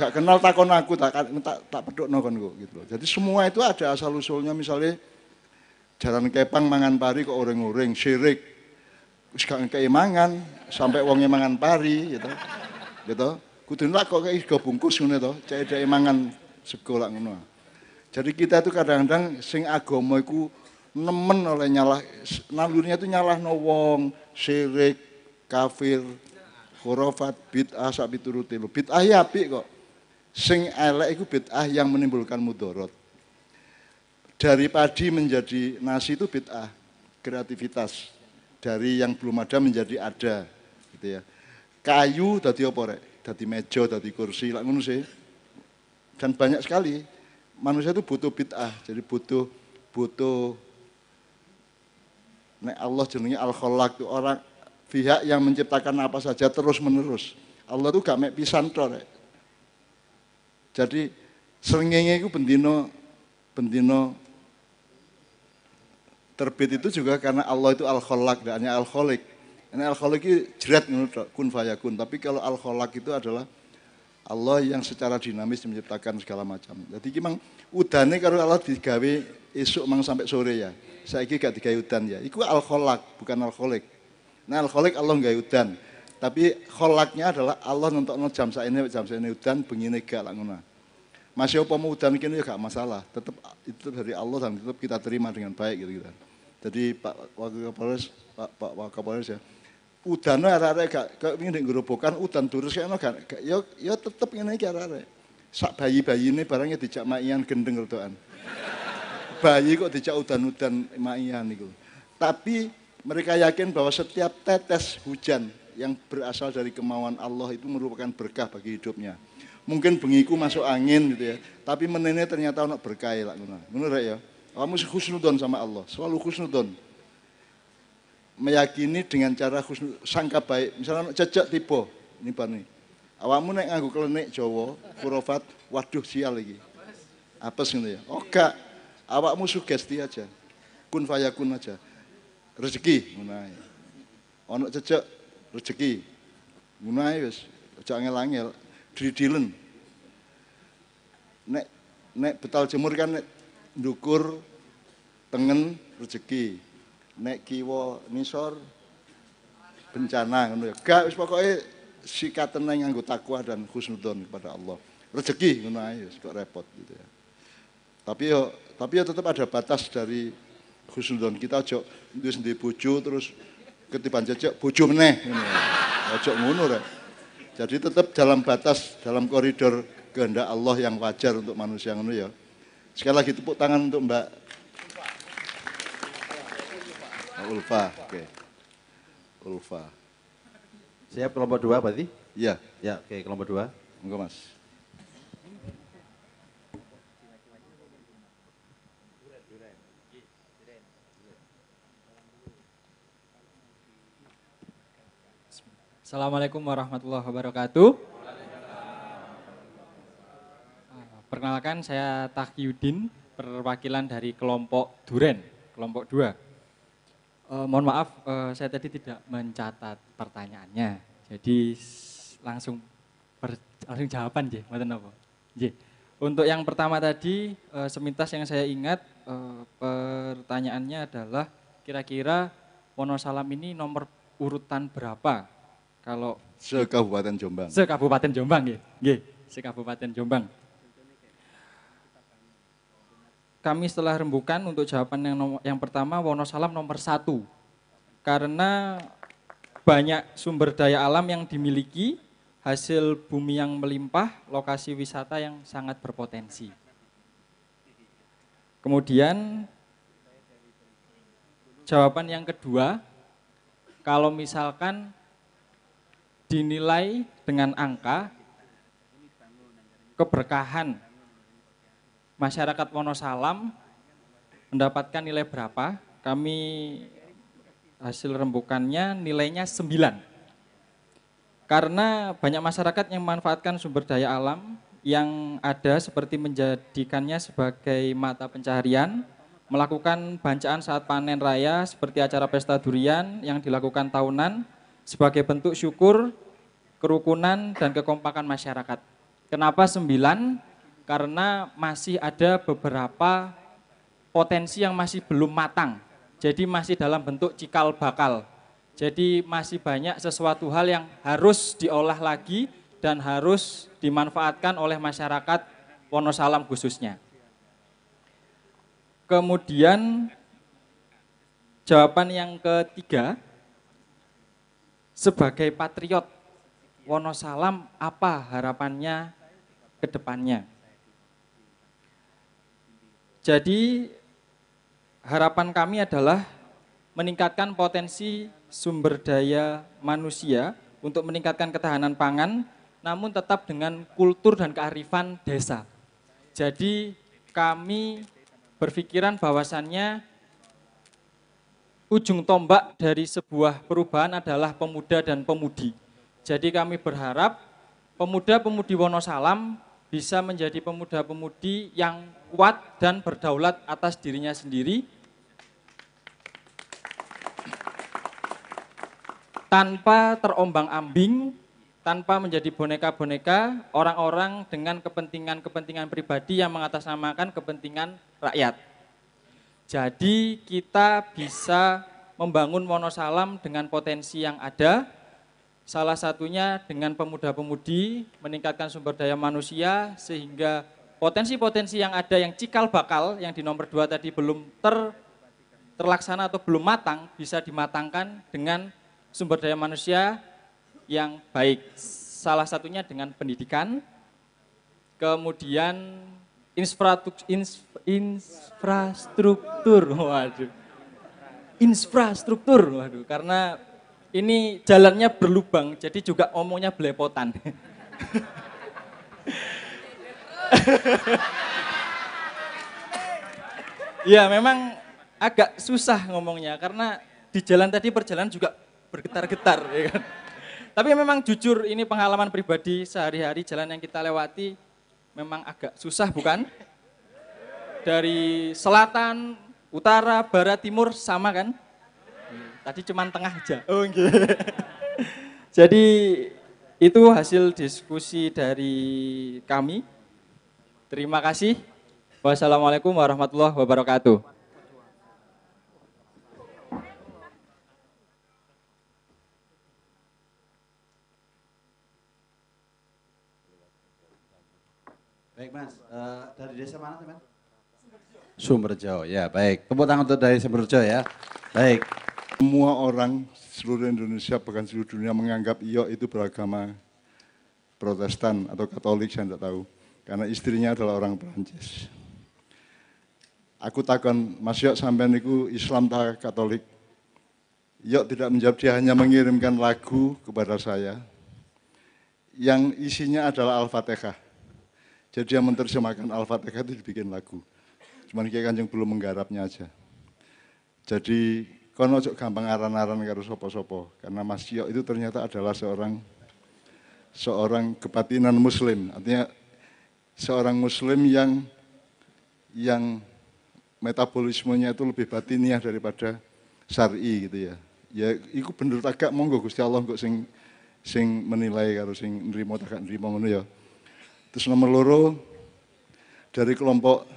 Gak kenal takon aku tak tak, tak pedokno konku gitu Jadi semua itu ada asal usulnya misalnya jalan kepang mangan pari kok orang-orang syirik sekarang keimangan sampai wong e mangan pari gitu gitu kudu lah kok kayak go bungkus ngono to cai dhek mangan sego lak ngono jadi kita itu kadang-kadang sing agama iku nemen oleh nyalah nalurnya itu nyalah wong syirik kafir khurafat bid'ah sak pituruti lho bid'ah ya apik kok sing elek iku bid'ah yang menimbulkan mudorot dari padi menjadi nasi itu bid'ah kreativitas dari yang belum ada menjadi ada gitu ya kayu tadi apa rek tadi meja tadi kursi lah ngono sih dan banyak sekali manusia itu butuh bid'ah jadi butuh butuh nek Allah jenenge al khalaq orang pihak yang menciptakan apa saja terus menerus Allah itu gak mek pisan rek jadi serengenge itu bendino bendino Terbit itu juga karena Allah itu al-kholak, tidak hanya al Ini al itu jerat menurut kun fayakun. Tapi kalau al itu adalah Allah yang secara dinamis menciptakan segala macam. Jadi memang udane kalau Allah digawe esok memang sampai sore ya. Saya gak digawe udan ya. Iku al bukan al-kholik. Nah al-kholik Allah nggak udan. Tapi kholaknya adalah Allah nonton jam saya ini jam saya ini udan bengine gak lah masih apa mau udan kini ya gak masalah. Tetap itu dari Allah dan tetap kita terima dengan baik gitu kan. Jadi Pak Wakil Kapolres, Pak Pak Wakil Kapolres ya. Udan arek-arek gak kok ngene gerobokan udan durus kan? gak yo yo ya, ya tetep ini kayak arek-arek. Sak bayi ini barangnya dijak maian gendeng tuan. Bayi kok dijak udan-udan maian itu Tapi mereka yakin bahwa setiap tetes hujan yang berasal dari kemauan Allah itu merupakan berkah bagi hidupnya mungkin bengiku masuk angin gitu ya. Tapi menene ternyata ono berkah ya, lah ngono. Ngono ya. Kamu khusnudon sama Allah, selalu khusnudon. Meyakini dengan cara khusnud, sangka baik. Misalnya jejak tipe, ini bani. Awakmu naik nganggo klenik Jawa, kurofat, waduh sial lagi. Apes gitu ya. Oh gak, awakmu sugesti aja. Kun fayakun aja. Rezeki, munai. Ono jejak, rezeki. Munai wis, Jangan angel dridilen. Nek nek betal jemur kan nek ndukur tengen rezeki. Nek kiwo nisor bencana ngono ya. Gak wis pokoke sikat tenang nganggo takwa dan khusnudon kepada Allah. Rezeki ngono ae kok repot gitu ya. Tapi yo tapi yo tetap ada batas dari khusnudon kita ojo wis ndek bojo terus ketiban jejak bojo meneh ngono. Ya. Ojo ngono rek. Jadi tetap dalam batas, dalam koridor kehendak Allah yang wajar untuk manusia yang ya. Sekali lagi tepuk tangan untuk Mbak Ulfa. Ulfa. Oke. Okay. Ulfa. Siap kelompok dua berarti? Iya. Ya, oke okay, kelompok dua. Enggak mas. Assalamualaikum warahmatullahi wabarakatuh. Ah, perkenalkan saya Takyudin, perwakilan dari kelompok Duren, kelompok 2. Eh, mohon maaf, eh, saya tadi tidak mencatat pertanyaannya. Jadi langsung per, langsung jawaban, J. Mboten apa. Untuk yang pertama tadi, eh, semintas yang saya ingat pertanyaannya adalah kira-kira Wonosalam ini nomor urutan berapa kalau se Kabupaten Jombang. se Kabupaten Jombang nggih. Nggih, Kabupaten Jombang. Kami setelah rembukan untuk jawaban yang nomor, yang pertama Wonosalam nomor satu karena banyak sumber daya alam yang dimiliki, hasil bumi yang melimpah, lokasi wisata yang sangat berpotensi. Kemudian jawaban yang kedua, kalau misalkan dinilai dengan angka keberkahan masyarakat Wonosalam mendapatkan nilai berapa? Kami hasil rembukannya nilainya 9. Karena banyak masyarakat yang memanfaatkan sumber daya alam yang ada seperti menjadikannya sebagai mata pencaharian, melakukan bancaan saat panen raya seperti acara pesta durian yang dilakukan tahunan, sebagai bentuk syukur, kerukunan, dan kekompakan masyarakat. Kenapa sembilan? Karena masih ada beberapa potensi yang masih belum matang, jadi masih dalam bentuk cikal bakal. Jadi masih banyak sesuatu hal yang harus diolah lagi dan harus dimanfaatkan oleh masyarakat Wonosalam khususnya. Kemudian jawaban yang ketiga sebagai patriot Wonosalam apa harapannya ke depannya? Jadi harapan kami adalah meningkatkan potensi sumber daya manusia untuk meningkatkan ketahanan pangan namun tetap dengan kultur dan kearifan desa. Jadi kami berpikiran bahwasannya ujung tombak dari sebuah perubahan adalah pemuda dan pemudi. Jadi kami berharap pemuda-pemudi Wonosalam bisa menjadi pemuda-pemudi yang kuat dan berdaulat atas dirinya sendiri tanpa terombang-ambing, tanpa menjadi boneka-boneka orang-orang dengan kepentingan-kepentingan pribadi yang mengatasnamakan kepentingan rakyat. Jadi kita bisa membangun Wonosalam dengan potensi yang ada, salah satunya dengan pemuda-pemudi meningkatkan sumber daya manusia sehingga potensi-potensi yang ada yang cikal bakal yang di nomor dua tadi belum ter, terlaksana atau belum matang bisa dimatangkan dengan sumber daya manusia yang baik. Salah satunya dengan pendidikan, kemudian infrastruktur infrastruktur (laughs) waduh infrastruktur waduh karena ini jalannya berlubang jadi juga omongnya belepotan (laughs) ya memang agak susah ngomongnya karena di jalan tadi perjalanan juga bergetar-getar ya kan tapi memang jujur ini pengalaman pribadi sehari-hari jalan yang kita lewati memang agak susah bukan? Dari selatan, utara, barat, timur sama kan? Tadi cuma tengah aja. Oh, okay. (laughs) Jadi itu hasil diskusi dari kami. Terima kasih. Wassalamualaikum warahmatullahi wabarakatuh. Baik Mas, uh, dari desa mana teman? Sumberjo, ya baik. Tepuk tangan untuk dari Sumberjo ya. Baik. Semua orang seluruh Indonesia bahkan seluruh dunia menganggap Iyo itu beragama Protestan atau Katolik, saya tidak tahu. Karena istrinya adalah orang Perancis. Aku takon, Mas Yok sampai niku Islam tak Katolik? Iyo tidak menjawab, dia hanya mengirimkan lagu kepada saya yang isinya adalah Al-Fatihah jadi dia menerjemahkan Al-Fatihah itu dibikin lagu. Cuman Kiai Kanjeng belum menggarapnya aja. Jadi kono cok gampang aran-aran karo sopo-sopo karena Mas Cio itu ternyata adalah seorang seorang kebatinan muslim. Artinya seorang muslim yang yang metabolismenya itu lebih batiniah daripada syar'i gitu ya. Ya iku bener agak monggo Gusti Allah kok sing sing menilai karo sing nrimo takak nrimo ngono ya. Terus nomor loro dari kelompok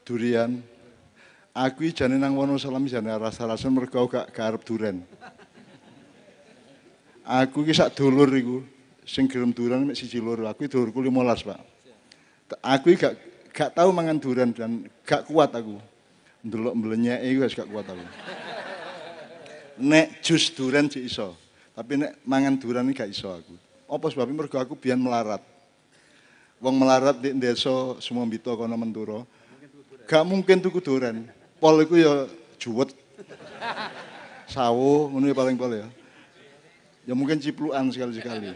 durian. Aku jane nang salam jane rasa-rasa mergo gak garap durian. Aku iki sak dulur iku sing gelem durian mek siji loro. Aku dulurku 15, Pak. Aku gak gak tahu mangan durian dan gak kuat aku. Ndelok mbelenyek iku gak kuat aku. Nek jus durian sik iso, tapi nek mangan durian gak iso aku. Apa sebabnya mergo aku biyen melarat wong melarat di desa bito kono Menturo. Gak mungkin tuh kuduran. Pol iku ya juwet. Sawo ngono ya paling pol ya. Ya mungkin cipluan sekali-sekali.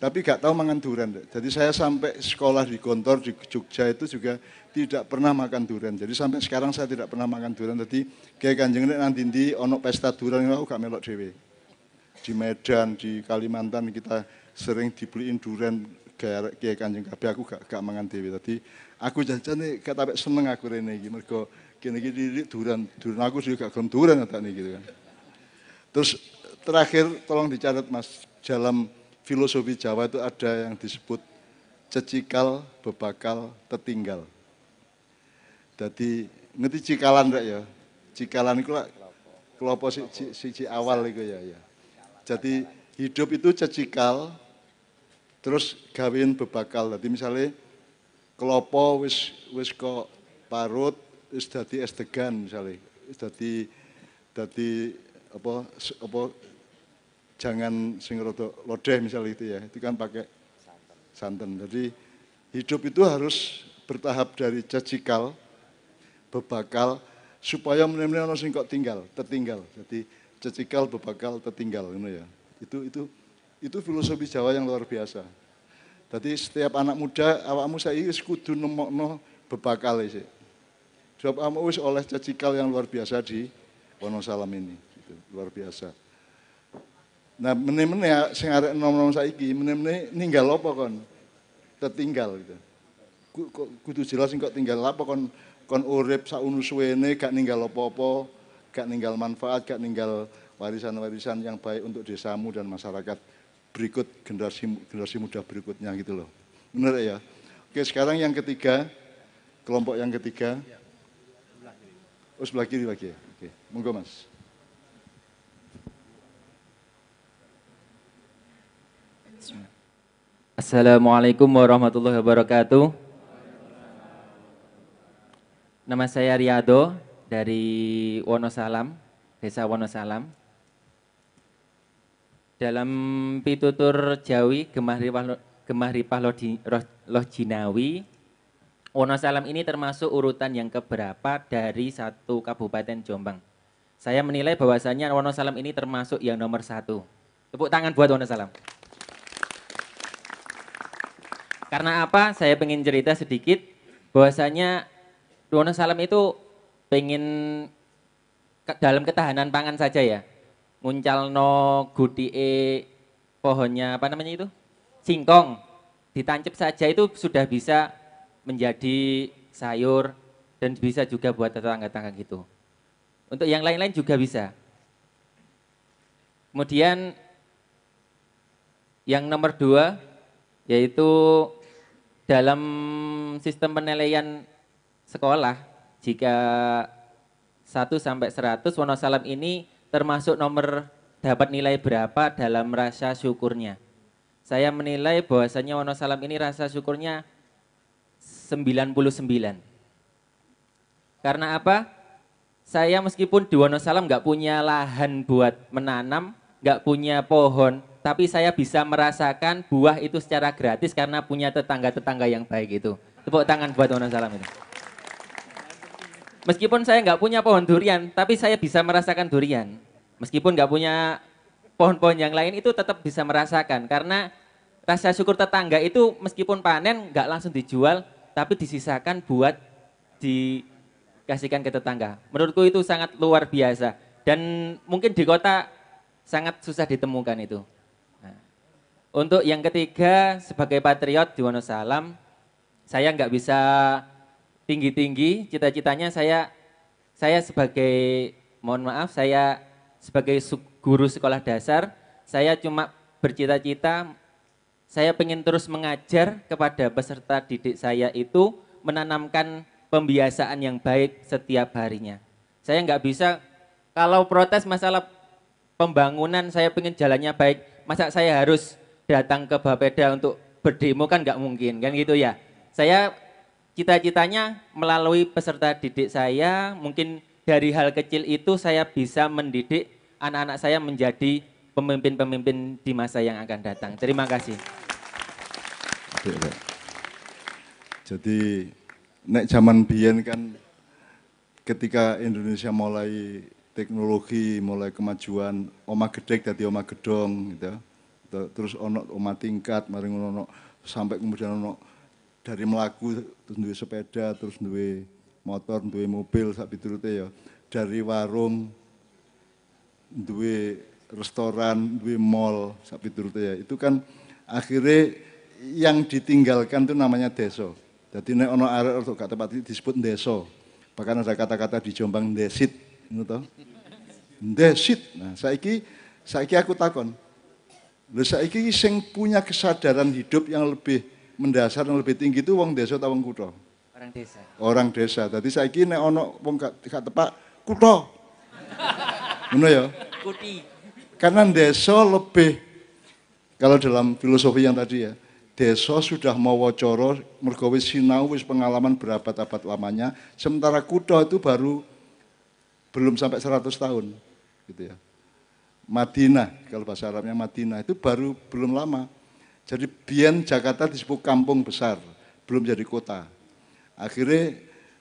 Tapi gak tahu makan duren. Jadi saya sampai sekolah di kantor di Jogja itu juga tidak pernah makan duren. Jadi sampai sekarang saya tidak pernah makan duren. Jadi kayak kanjeng ini nanti di ono pesta duren aku gak melok dewe Di Medan, di Kalimantan kita sering dibeliin duren Kayak kayak kanjeng kabeh aku gak gak mangan dhewe tadi aku jajan nih, kata seneng aku rene gitu mereka kini kini di duran duran aku juga gak gelem duran tak nih gitu kan terus terakhir tolong dicatat Mas dalam filosofi Jawa itu ada yang disebut cecikal bebakal tertinggal jadi ngerti cikalan rek ya cikalan itu lah kelopo si, si, si, si awal itu ya ya jadi hidup itu cecikal terus gawin bebakal. tadi misalnya kelopo wis wis kok parut wis dadi es degan misalnya, wis dadi dadi apa apa jangan sing rada lodeh misalnya itu ya. Itu kan pakai santan. Jadi hidup itu harus bertahap dari cacikal bebakal supaya menemukan orang sing kok tinggal, tertinggal. Jadi cecikal bebakal tertinggal itu ya. Itu itu itu filosofi Jawa yang luar biasa. Jadi setiap anak muda awakmu saya ini kudu nemokno bebakal sih. E, Sebab awakmu wis oleh cacikal yang luar biasa di Wonosalam ini. Gitu, luar biasa. Nah, meneh-meneh ya, sing arek nom-nom saiki, meneh-meneh ninggal apa kon? Tertinggal gitu. Kudu jelas kok tinggal apa kon kon urip saunuswene suwene gak ninggal apa-apa, gak ninggal manfaat, gak ninggal warisan-warisan yang baik untuk desamu dan masyarakat berikut generasi generasi muda berikutnya gitu loh. Benar ya? Oke, sekarang yang ketiga, kelompok yang ketiga. Oh, sebelah kiri lagi ya. Oke, monggo Mas. Assalamualaikum warahmatullahi wabarakatuh. Nama saya Riado dari Wonosalam, Desa Wonosalam dalam pitutur Jawi Gemah Ripah, Gemah Ripah Loh, Jinawi Wonosalam ini termasuk urutan yang keberapa dari satu kabupaten Jombang. Saya menilai bahwasannya Wonosalam ini termasuk yang nomor satu. Tepuk tangan buat Wonosalam. Karena apa? Saya pengen cerita sedikit bahwasanya Wonosalam itu pengen dalam ketahanan pangan saja ya nguncalno gudie pohonnya apa namanya itu singkong ditancap saja itu sudah bisa menjadi sayur dan bisa juga buat tetangga-tetangga gitu. Untuk yang lain-lain juga bisa. Kemudian yang nomor dua yaitu dalam sistem penilaian sekolah jika 1 sampai 100 Wonosalam ini termasuk nomor dapat nilai berapa dalam rasa syukurnya. Saya menilai bahwasanya Wonosalam ini rasa syukurnya 99. Karena apa? Saya meskipun di Wonosalam nggak punya lahan buat menanam, nggak punya pohon, tapi saya bisa merasakan buah itu secara gratis karena punya tetangga-tetangga yang baik itu. Tepuk tangan buat Wonosalam itu. Meskipun saya nggak punya pohon durian, tapi saya bisa merasakan durian. Meskipun nggak punya pohon-pohon yang lain itu tetap bisa merasakan karena rasa syukur tetangga itu meskipun panen nggak langsung dijual, tapi disisakan buat dikasihkan ke tetangga. Menurutku itu sangat luar biasa dan mungkin di kota sangat susah ditemukan itu. Nah, untuk yang ketiga sebagai patriot di Wonosalam, saya nggak bisa tinggi-tinggi, cita-citanya saya saya sebagai mohon maaf, saya sebagai guru sekolah dasar, saya cuma bercita-cita saya ingin terus mengajar kepada peserta didik saya itu menanamkan pembiasaan yang baik setiap harinya. Saya nggak bisa kalau protes masalah pembangunan saya pengen jalannya baik, masa saya harus datang ke Bapeda untuk berdemo kan nggak mungkin kan gitu ya. Saya cita-citanya melalui peserta didik saya, mungkin dari hal kecil itu saya bisa mendidik anak-anak saya menjadi pemimpin-pemimpin di masa yang akan datang. Terima kasih. Jadi nek zaman biyen kan ketika Indonesia mulai teknologi, mulai kemajuan, oma gedek tadi oma gedong gitu. Ya. Terus ono oma tingkat, maring ono sampai kemudian ono dari melaku terus duwe sepeda terus duwe motor duwe mobil sak piturute ya dari warung duwe restoran duwe mall sak piturute ya itu kan akhirnya yang ditinggalkan itu namanya deso jadi nek ono arek untuk kata tempat disebut deso bahkan ada kata-kata di Jombang desit ngono to desit nah saiki saiki aku takon lho saiki sing punya kesadaran hidup yang lebih mendasar yang lebih tinggi itu wong desa atau wong kutho? Orang desa. Orang desa. Tadi saya kini ono wong gak, tepak kutho. Mana ya? Kuti. Karena desa lebih kalau dalam filosofi yang tadi ya, desa sudah mau mergo mergawis sinau wis pengalaman berabad-abad lamanya, sementara kutho itu baru belum sampai 100 tahun gitu ya. Madinah kalau bahasa Arabnya Madinah itu baru belum lama jadi Bien Jakarta disebut kampung besar, belum jadi kota. Akhirnya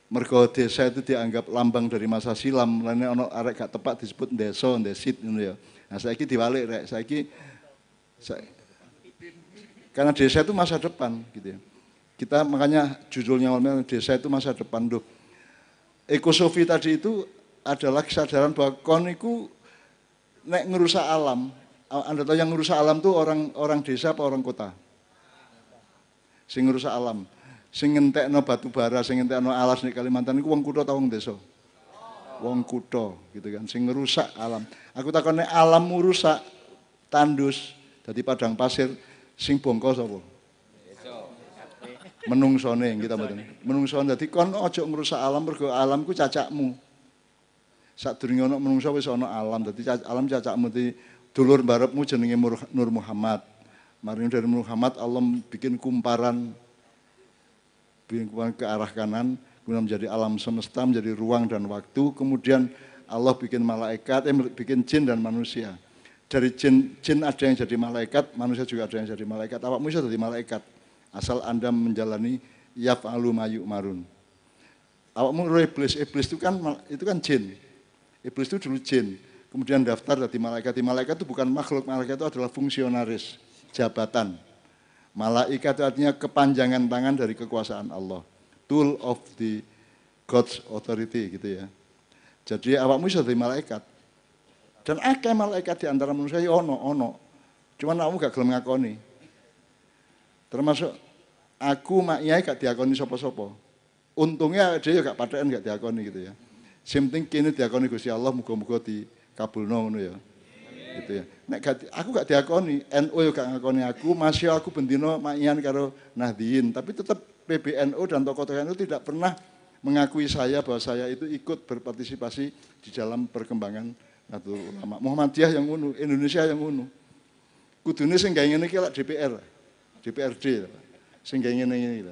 mergo desa itu dianggap lambang dari masa silam, lainnya ono arek gak tepat disebut desa, desit ngono ya. Nah saiki diwalik rek, saiki saya, karena desa itu masa depan gitu ya. Kita makanya judulnya desa itu masa depan tuh. Ekosofi tadi itu adalah kesadaran bahwa kon iku nek ngerusak alam, anda tahu yang ngerusak alam tuh orang orang desa apa orang kota? Sing ngerusak alam. Sing ngentekno batu bara, sing ngentekno alas di Kalimantan iku wong kudo ta wong desa? Wong kudo gitu kan. Sing ngerusak alam. Aku takone alam rusak tandus jadi padang pasir sing bongko sapa? Menungsone kita mboten. Menungsone dadi kon aja ngerusak alam mergo alam ku cacakmu. Sadurunge ana menungsa wis ana alam dadi alam cacakmu dadi dulur barepmu jenenge Nur Muhammad. Mari dari Nur Muhammad Allah bikin kumparan bikin kumparan ke arah kanan, kemudian menjadi alam semesta, menjadi ruang dan waktu, kemudian Allah bikin malaikat, eh, bikin jin dan manusia. Dari jin, jin ada yang jadi malaikat, manusia juga ada yang jadi malaikat, Awak bisa jadi malaikat. Asal Anda menjalani yaf'alu mayu marun. Awak Awakmu iblis, iblis itu kan itu kan jin. Iblis itu dulu jin kemudian daftar dari malaikat. Di malaikat itu bukan makhluk, malaikat itu adalah fungsionaris, jabatan. Malaikat itu artinya kepanjangan tangan dari kekuasaan Allah. Tool of the God's authority gitu ya. Jadi awakmu bisa jadi malaikat. Dan akeh malaikat di antara manusia ya ono ono. Cuma kamu gak gelem ngakoni. Termasuk aku maknya gak diakoni sopo-sopo. Untungnya dia juga ya gak padaan gak diakoni gitu ya. Sementing kini diakoni Gusti Allah muka-muka di kabulno ngono ya. Gitu ya. Nek gati, aku gak diakoni, NU yo gak ngakoni aku, masih aku bendino makian karo Nahdiin, tapi tetap PBNU dan tokoh-tokoh NU tidak pernah mengakui saya bahwa saya itu ikut berpartisipasi di dalam perkembangan Nahdlatul Ulama. Muhammadiyah yang unu, Indonesia yang unu. Kudune sing gak ngene iki DPR, DPRD, sing gak ngene iki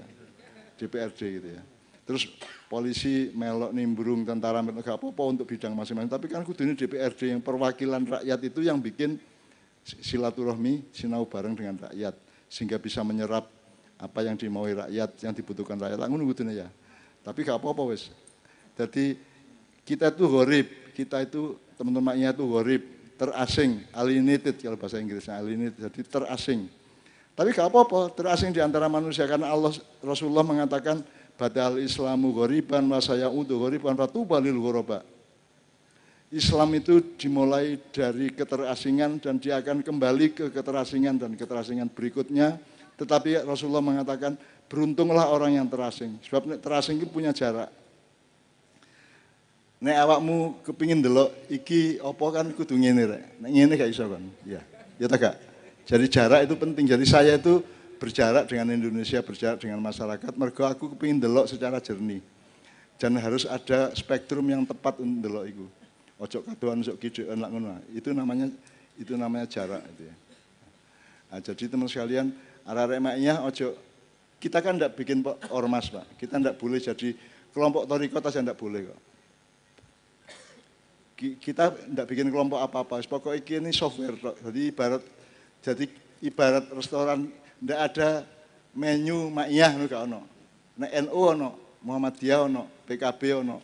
DPRD gitu ya. Terus polisi melok nimbrung tentara melok gak apa-apa untuk bidang masing-masing. Tapi kan kudu ini DPRD yang perwakilan rakyat itu yang bikin silaturahmi sinau bareng dengan rakyat sehingga bisa menyerap apa yang dimaui rakyat, yang dibutuhkan rakyat. Aku nunggu ya. Tapi gak apa-apa wes. Jadi kita itu horib, kita itu teman-temannya itu horib, terasing, alienated kalau bahasa Inggrisnya alienated, jadi terasing. Tapi gak apa-apa, terasing di antara manusia karena Allah Rasulullah mengatakan Badal Islamu goriban masaya udu goriban ratu lil goroba. Islam itu dimulai dari keterasingan dan dia akan kembali ke keterasingan dan keterasingan berikutnya. Tetapi Rasulullah mengatakan beruntunglah orang yang terasing. Sebab terasing itu punya jarak. Nek awakmu kepingin dulu, iki opo kan kudu ngene rek. Nek ngini gak iso kan. Iya. Ya. Ya tak gak. Jadi jarak itu penting. Jadi saya itu berjarak dengan Indonesia, berjarak dengan masyarakat, mergo aku kepingin delok secara jernih. Dan harus ada spektrum yang tepat untuk delok itu. Ojo katuan, ojo kiduan, enak ngono. Itu namanya itu namanya jarak itu ya. Nah, jadi teman sekalian, arah remaknya ojo kita kan tidak bikin ormas pak, kita tidak boleh jadi kelompok torikot saja tidak boleh kok. Kita tidak bikin kelompok apa-apa, pokoknya ini software, jadi ibarat jadi ibarat restoran ndak ada menu maknyah nu gak ono. Nek NU ono, Muhammadiyah ono, PKB ono.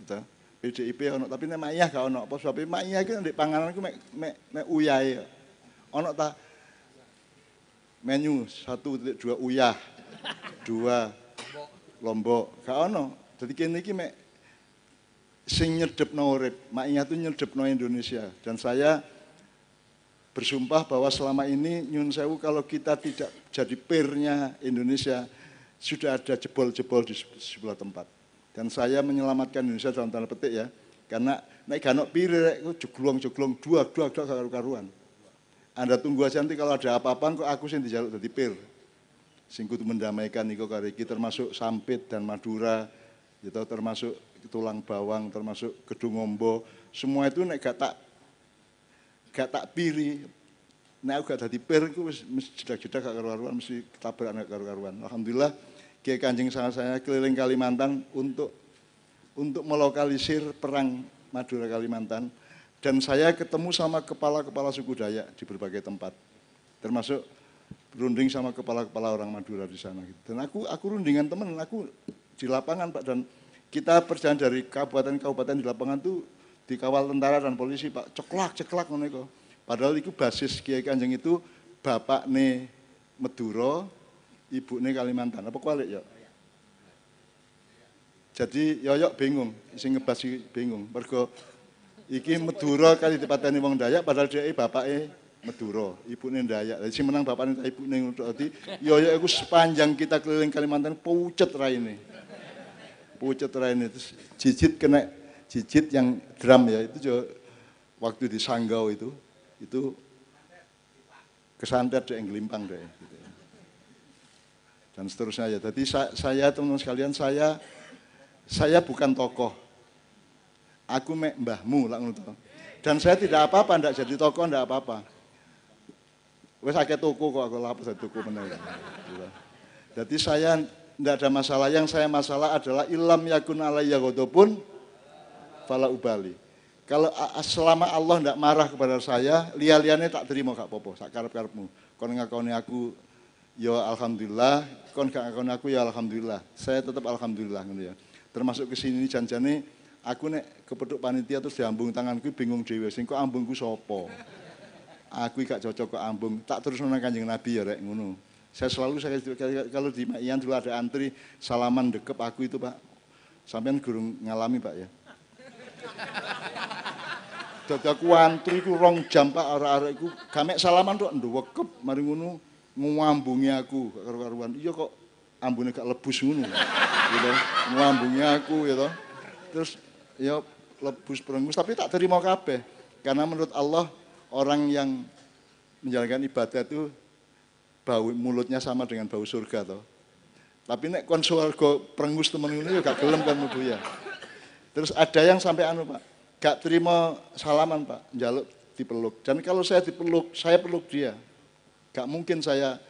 Gitu. PDIP ono, tapi nek maknyah gak ono. Apa sebab itu iki ndek panganan iku mek mek mek uyah. E, ya. Ono ta menu 1.2 uyah, dua lombok, gak ono. Jadi kene iki mek sing nyedepno urip, Ma'iyah itu nyedepno Indonesia dan saya bersumpah bahwa selama ini Nyun Sewu kalau kita tidak jadi pirnya Indonesia sudah ada jebol-jebol di sebuah tempat. Dan saya menyelamatkan Indonesia dalam tanda petik ya, karena naik ganok pir itu jeglong-jeglong dua dua dua karu-karuan. Anda tunggu aja nanti kalau ada apa-apaan kok aku sih dijaluk jadi pir. Singkut mendamaikan Niko Kariki termasuk Sampit dan Madura, gitu, termasuk tulang bawang, termasuk Gedungombo, semua itu naik gak tak gak tak piri. Nah, aku gak dadi pir iku wis jedak-jedak gak karu-karuan mesti ketabaran gak karu-karuan. Alhamdulillah Kiai kancing sama saya keliling Kalimantan untuk untuk melokalisir perang Madura Kalimantan dan saya ketemu sama kepala-kepala suku Dayak di berbagai tempat. Termasuk runding sama kepala-kepala orang Madura di sana gitu. Dan aku aku rundingan teman, aku di lapangan Pak dan kita perjalanan dari kabupaten-kabupaten di lapangan tuh dikawal tentara dan polisi Pak ceklak ceklak ngono Padahal itu basis Kiai Kanjeng itu bapak nih meduro ibu nih Kalimantan. Apa kualik ya? Jadi yoyok ya, ya, bingung, sing ngebasi bingung. pergo iki meduro kali nih wong Dayak padahal dia e bapak meduro ibu nih Dayak. jadi sing menang bapak nih nih nih untuk hati yoyok aku sepanjang kita keliling Kalimantan pucet nih Pucet ini terus jijit kena Jijit yang drum ya itu juga waktu di Sanggau itu itu kesantet yang gelimpang deh gitu ya. dan seterusnya ya jadi saya teman-teman sekalian saya saya bukan tokoh aku mek mbahmu lah dan saya tidak apa-apa ndak jadi tokoh ndak apa-apa wes akeh toko kok aku lapor saya toko benar jadi saya ndak ada masalah yang saya masalah adalah ilam yakun alayya pun fala ubali. Kalau selama Allah tidak marah kepada saya, lialiannya tak terima kak popo, tak karep karepmu. Kon ngakoni aku, ya alhamdulillah. Kon gak ngakoni aku, ya alhamdulillah. Saya tetap alhamdulillah gitu ya. Termasuk kesini janjane, aku nek kepeduk panitia terus diambung tanganku bingung dewe, sing kok ambungku sopo. Aku gak cocok kok ambung, tak terus nang kanjeng Nabi ya rek ngono. Saya selalu saya kalau di Makian dulu ada antri salaman dekep aku itu pak, sampean gurung ngalami pak ya aku antri iku rong jam Pak arek-arek iku gamek salaman tok ndewekep mari ngono ngambungi aku karo karuan. Iya kok ambune gak lebus ngono. Gitu. Ngambungi aku gitu. Terus ya lebus perengus tapi tak terima kabeh. Karena menurut Allah orang yang menjalankan ibadah itu bau mulutnya sama dengan bau surga toh. Tapi nek kon swarga prengus temen ngono ya gak gelem kan mlebu ya. Terus ada yang sampai anu Pak, gak terima salaman Pak, jaluk dipeluk. Dan kalau saya dipeluk, saya peluk dia. Gak mungkin saya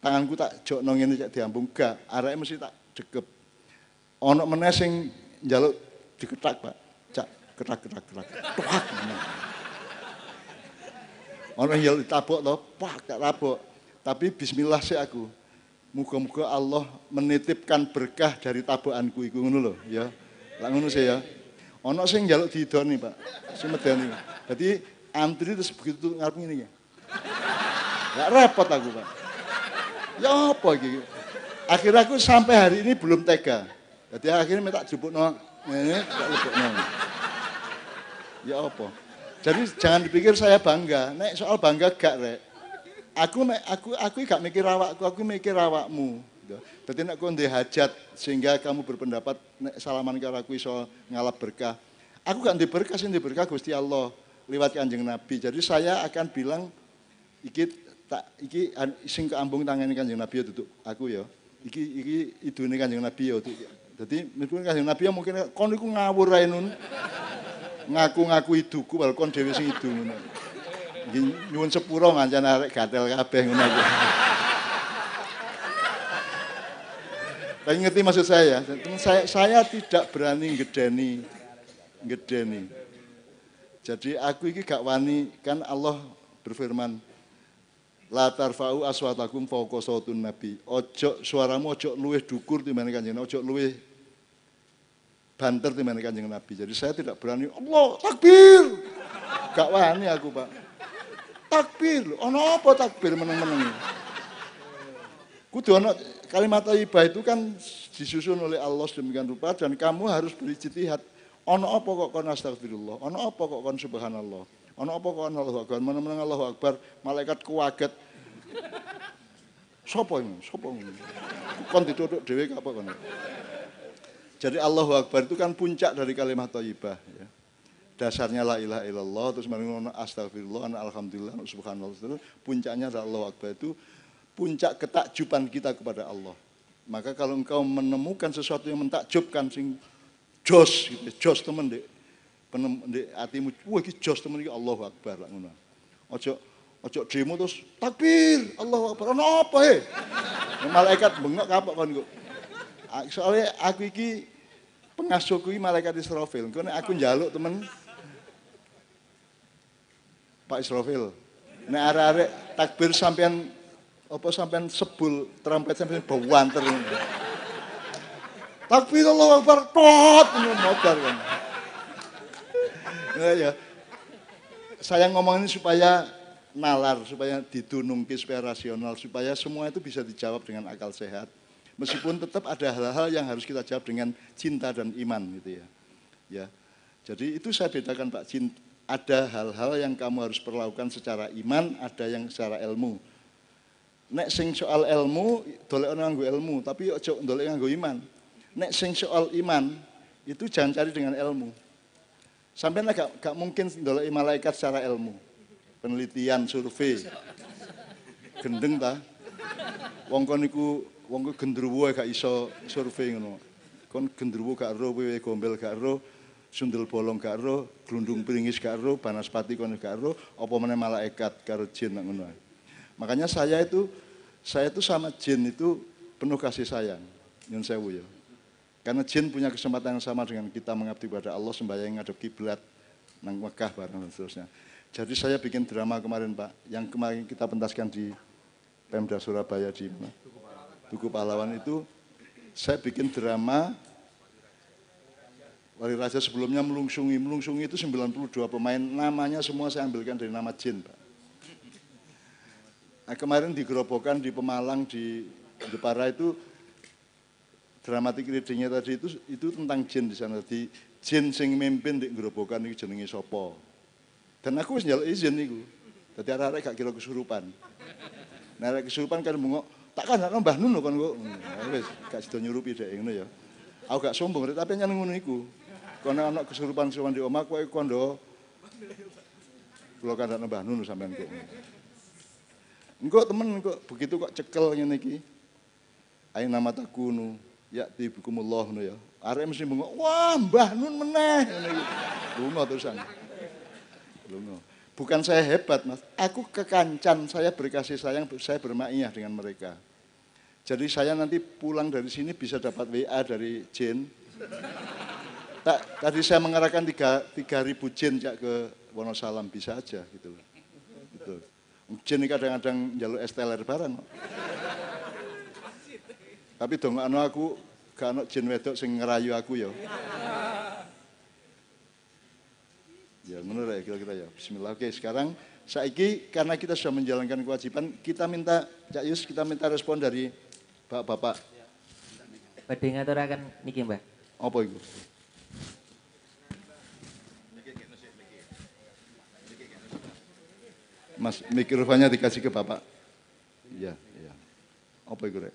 tanganku tak jok nongin cek diambung gak, arahnya mesti tak degep. Onok menesing jaluk diketak Pak, cak ketak ketak ketak, pak Onok jaluk tabok toh, pak gak tabok. Tapi Bismillah sih aku, Muga-muga Allah menitipkan berkah dari tabuanku iku ngono lho ya. Lah ngono sih ya. Ana sing njaluk didoni, Pak. Sumedeni. Dadi antri terus begitu ngarep ngene ya. Gak repot aku, Pak. Ya apa iki? Akhirnya aku sampai hari ini belum tega. Jadi akhirnya minta jemput no, ini tak lebok no. Ya apa? Jadi jangan dipikir saya bangga. Nek soal bangga gak rek aku aku aku gak mikir awakku, aku mikir awakmu. Tapi gitu. nek kowe hajat sehingga kamu berpendapat nek salaman karo aku iso ngalap berkah. Aku gak ndek berkah sing berkah Gusti Allah lewat Kanjeng Nabi. Jadi saya akan bilang iki tak iki sing keambung tangane Kanjeng Nabi ya duduk aku ya. Iki iki idune Kanjeng Nabi ya duduk. Jadi meskipun kanjeng Nabi ya mungkin kon iku ngawur ae nun. Ngaku-ngaku iduku wal kon dhewe sing idu ngono nyuwun sepuro ngancan arek gatel kabeh ngono iki. Tapi ngerti maksud saya, saya, saya tidak berani ngedeni, ngedeni. Jadi aku ini gak wani, kan Allah berfirman, La tarfa'u aswatakum fauqa sautun nabi. Ojo suaramu ojo luweh dukur timbang kanjeng, ojo luweh banter timbang kanjeng Nabi. Jadi saya tidak berani Allah takbir. Gak wani aku, Pak. Takbir. Ono apa takbir meneng-meneng? Kudu ono kalimat taibah itu kan disusun oleh Allah sedemikian rupa dan kamu harus berijtihad. Ono apa kok kon astagfirullah? Ono apa kok kon subhanallah? Ono apa kok Allah akbar? Meneng-meneng Allahu akbar, malaikat kuwaget. Sopo ini? Sopo ini? Kon tidur dhewe apa kon? Jadi Allah akbar itu kan puncak dari kalimat taibah ya dasarnya la ilaha illallah terus merenung astagfirullah alhamdulillah subhanallah puncaknya adalah Allah akbar itu puncak ketakjuban kita kepada Allah maka kalau engkau menemukan sesuatu yang mentakjubkan sing jos gitu jos temen dek penem dek hatimu wah iki jos temen iki Allahu akbar lak ngono ojo ojo demo terus takbir Allahu akbar ono apa he ya, malaikat bengok kapok kon kok ah, soalnya aku iki pengasuhku malaikat Israfil. nih aku njaluk temen Pak Isrofil Nek arek-arek takbir sampean apa sampean sebul terampet sampean bawuan ter. Takbir Allahu Akbar tot motor kan. Nah, ya. Saya ngomong ini supaya nalar, supaya didunungki, supaya rasional, supaya semua itu bisa dijawab dengan akal sehat. Meskipun tetap ada hal-hal yang harus kita jawab dengan cinta dan iman gitu ya. Ya. Jadi itu saya bedakan Pak cinta, ada hal-hal yang kamu harus perlakukan secara iman, ada yang secara ilmu. Nek sing soal ilmu, dolek orang nganggu ilmu, tapi jok dolek nganggu iman. Nek sing soal iman, itu jangan cari dengan ilmu. Sampai gak, gak mungkin dolek malaikat secara ilmu. Penelitian, survei. Gendeng ta? Wong kon iku wong gendruwo gak iso survei ngono. Kon gendruwo gak roh, gombel gak roh sundel bolong gak ero, glundung pringis gak ero, banaspati kono gak opo apa ekat malaikat karo jin nang ngono. Makanya saya itu saya itu sama jin itu penuh kasih sayang. Nyun sewu ya. Karena jin punya kesempatan yang sama dengan kita mengabdi pada Allah sembahyang ngadep kiblat nang Mekah bareng dan seterusnya. Jadi saya bikin drama kemarin Pak, yang kemarin kita pentaskan di Pemda Surabaya di Tugu Pahlawan itu saya bikin drama Wali Raja sebelumnya melungsungi, melungsungi itu 92 pemain, namanya semua saya ambilkan dari nama Jin, Pak. Nah, kemarin digerobokan di Pemalang di Jepara itu dramatik readingnya tadi itu itu tentang Jin di sana di Jin sing mimpin di gerobokan itu jenengi sopo. Dan aku harus nyala izin niku. Jadi arek-arek gak kira kesurupan. Nah, kesurupan kan bungo, tak kan kan Mbah Nun kan gue. Hmm, nah, gak sudah nyurupi deh ini ya. Aku gak sombong, tapi nyala ngunuh itu. Karena anak kesurupan-kesurupan di omah kowe kondo. Kula tak nembah nunu sampean kok. Engko temen kok begitu kok cekel niki. Ayo Aina mata kunu ya tibukumullah nu ya. Arek mesti bengok, wah Mbah Nun meneh ngene terusan. Lunga. Bukan saya hebat, Mas. Aku kekancan, saya berkasih sayang, saya bermaiyah dengan mereka. Jadi saya nanti pulang dari sini bisa dapat WA dari Jin ta, tadi saya mengarahkan tiga 3000 jin ya, ke Wonosalam bisa aja gitu loh. Gitu. Jin kadang-kadang jalur esteler barang. Tapi dong anu aku gak anu jin wedok sing ngerayu aku ya. Ya menurut ya kira-kira ya. Bismillah. Oke, sekarang saiki karena kita sudah menjalankan kewajiban, kita minta Cak Yus kita minta respon dari Bapak-bapak. Badhe ngaturakan niki, Mbak. Apa itu? Mas mikrofonnya dikasih ke Bapak. Iya, iya. Apa itu, Rek?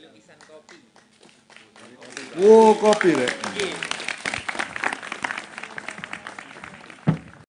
Lukisan kopi. Wow, oh, kopi, Rek.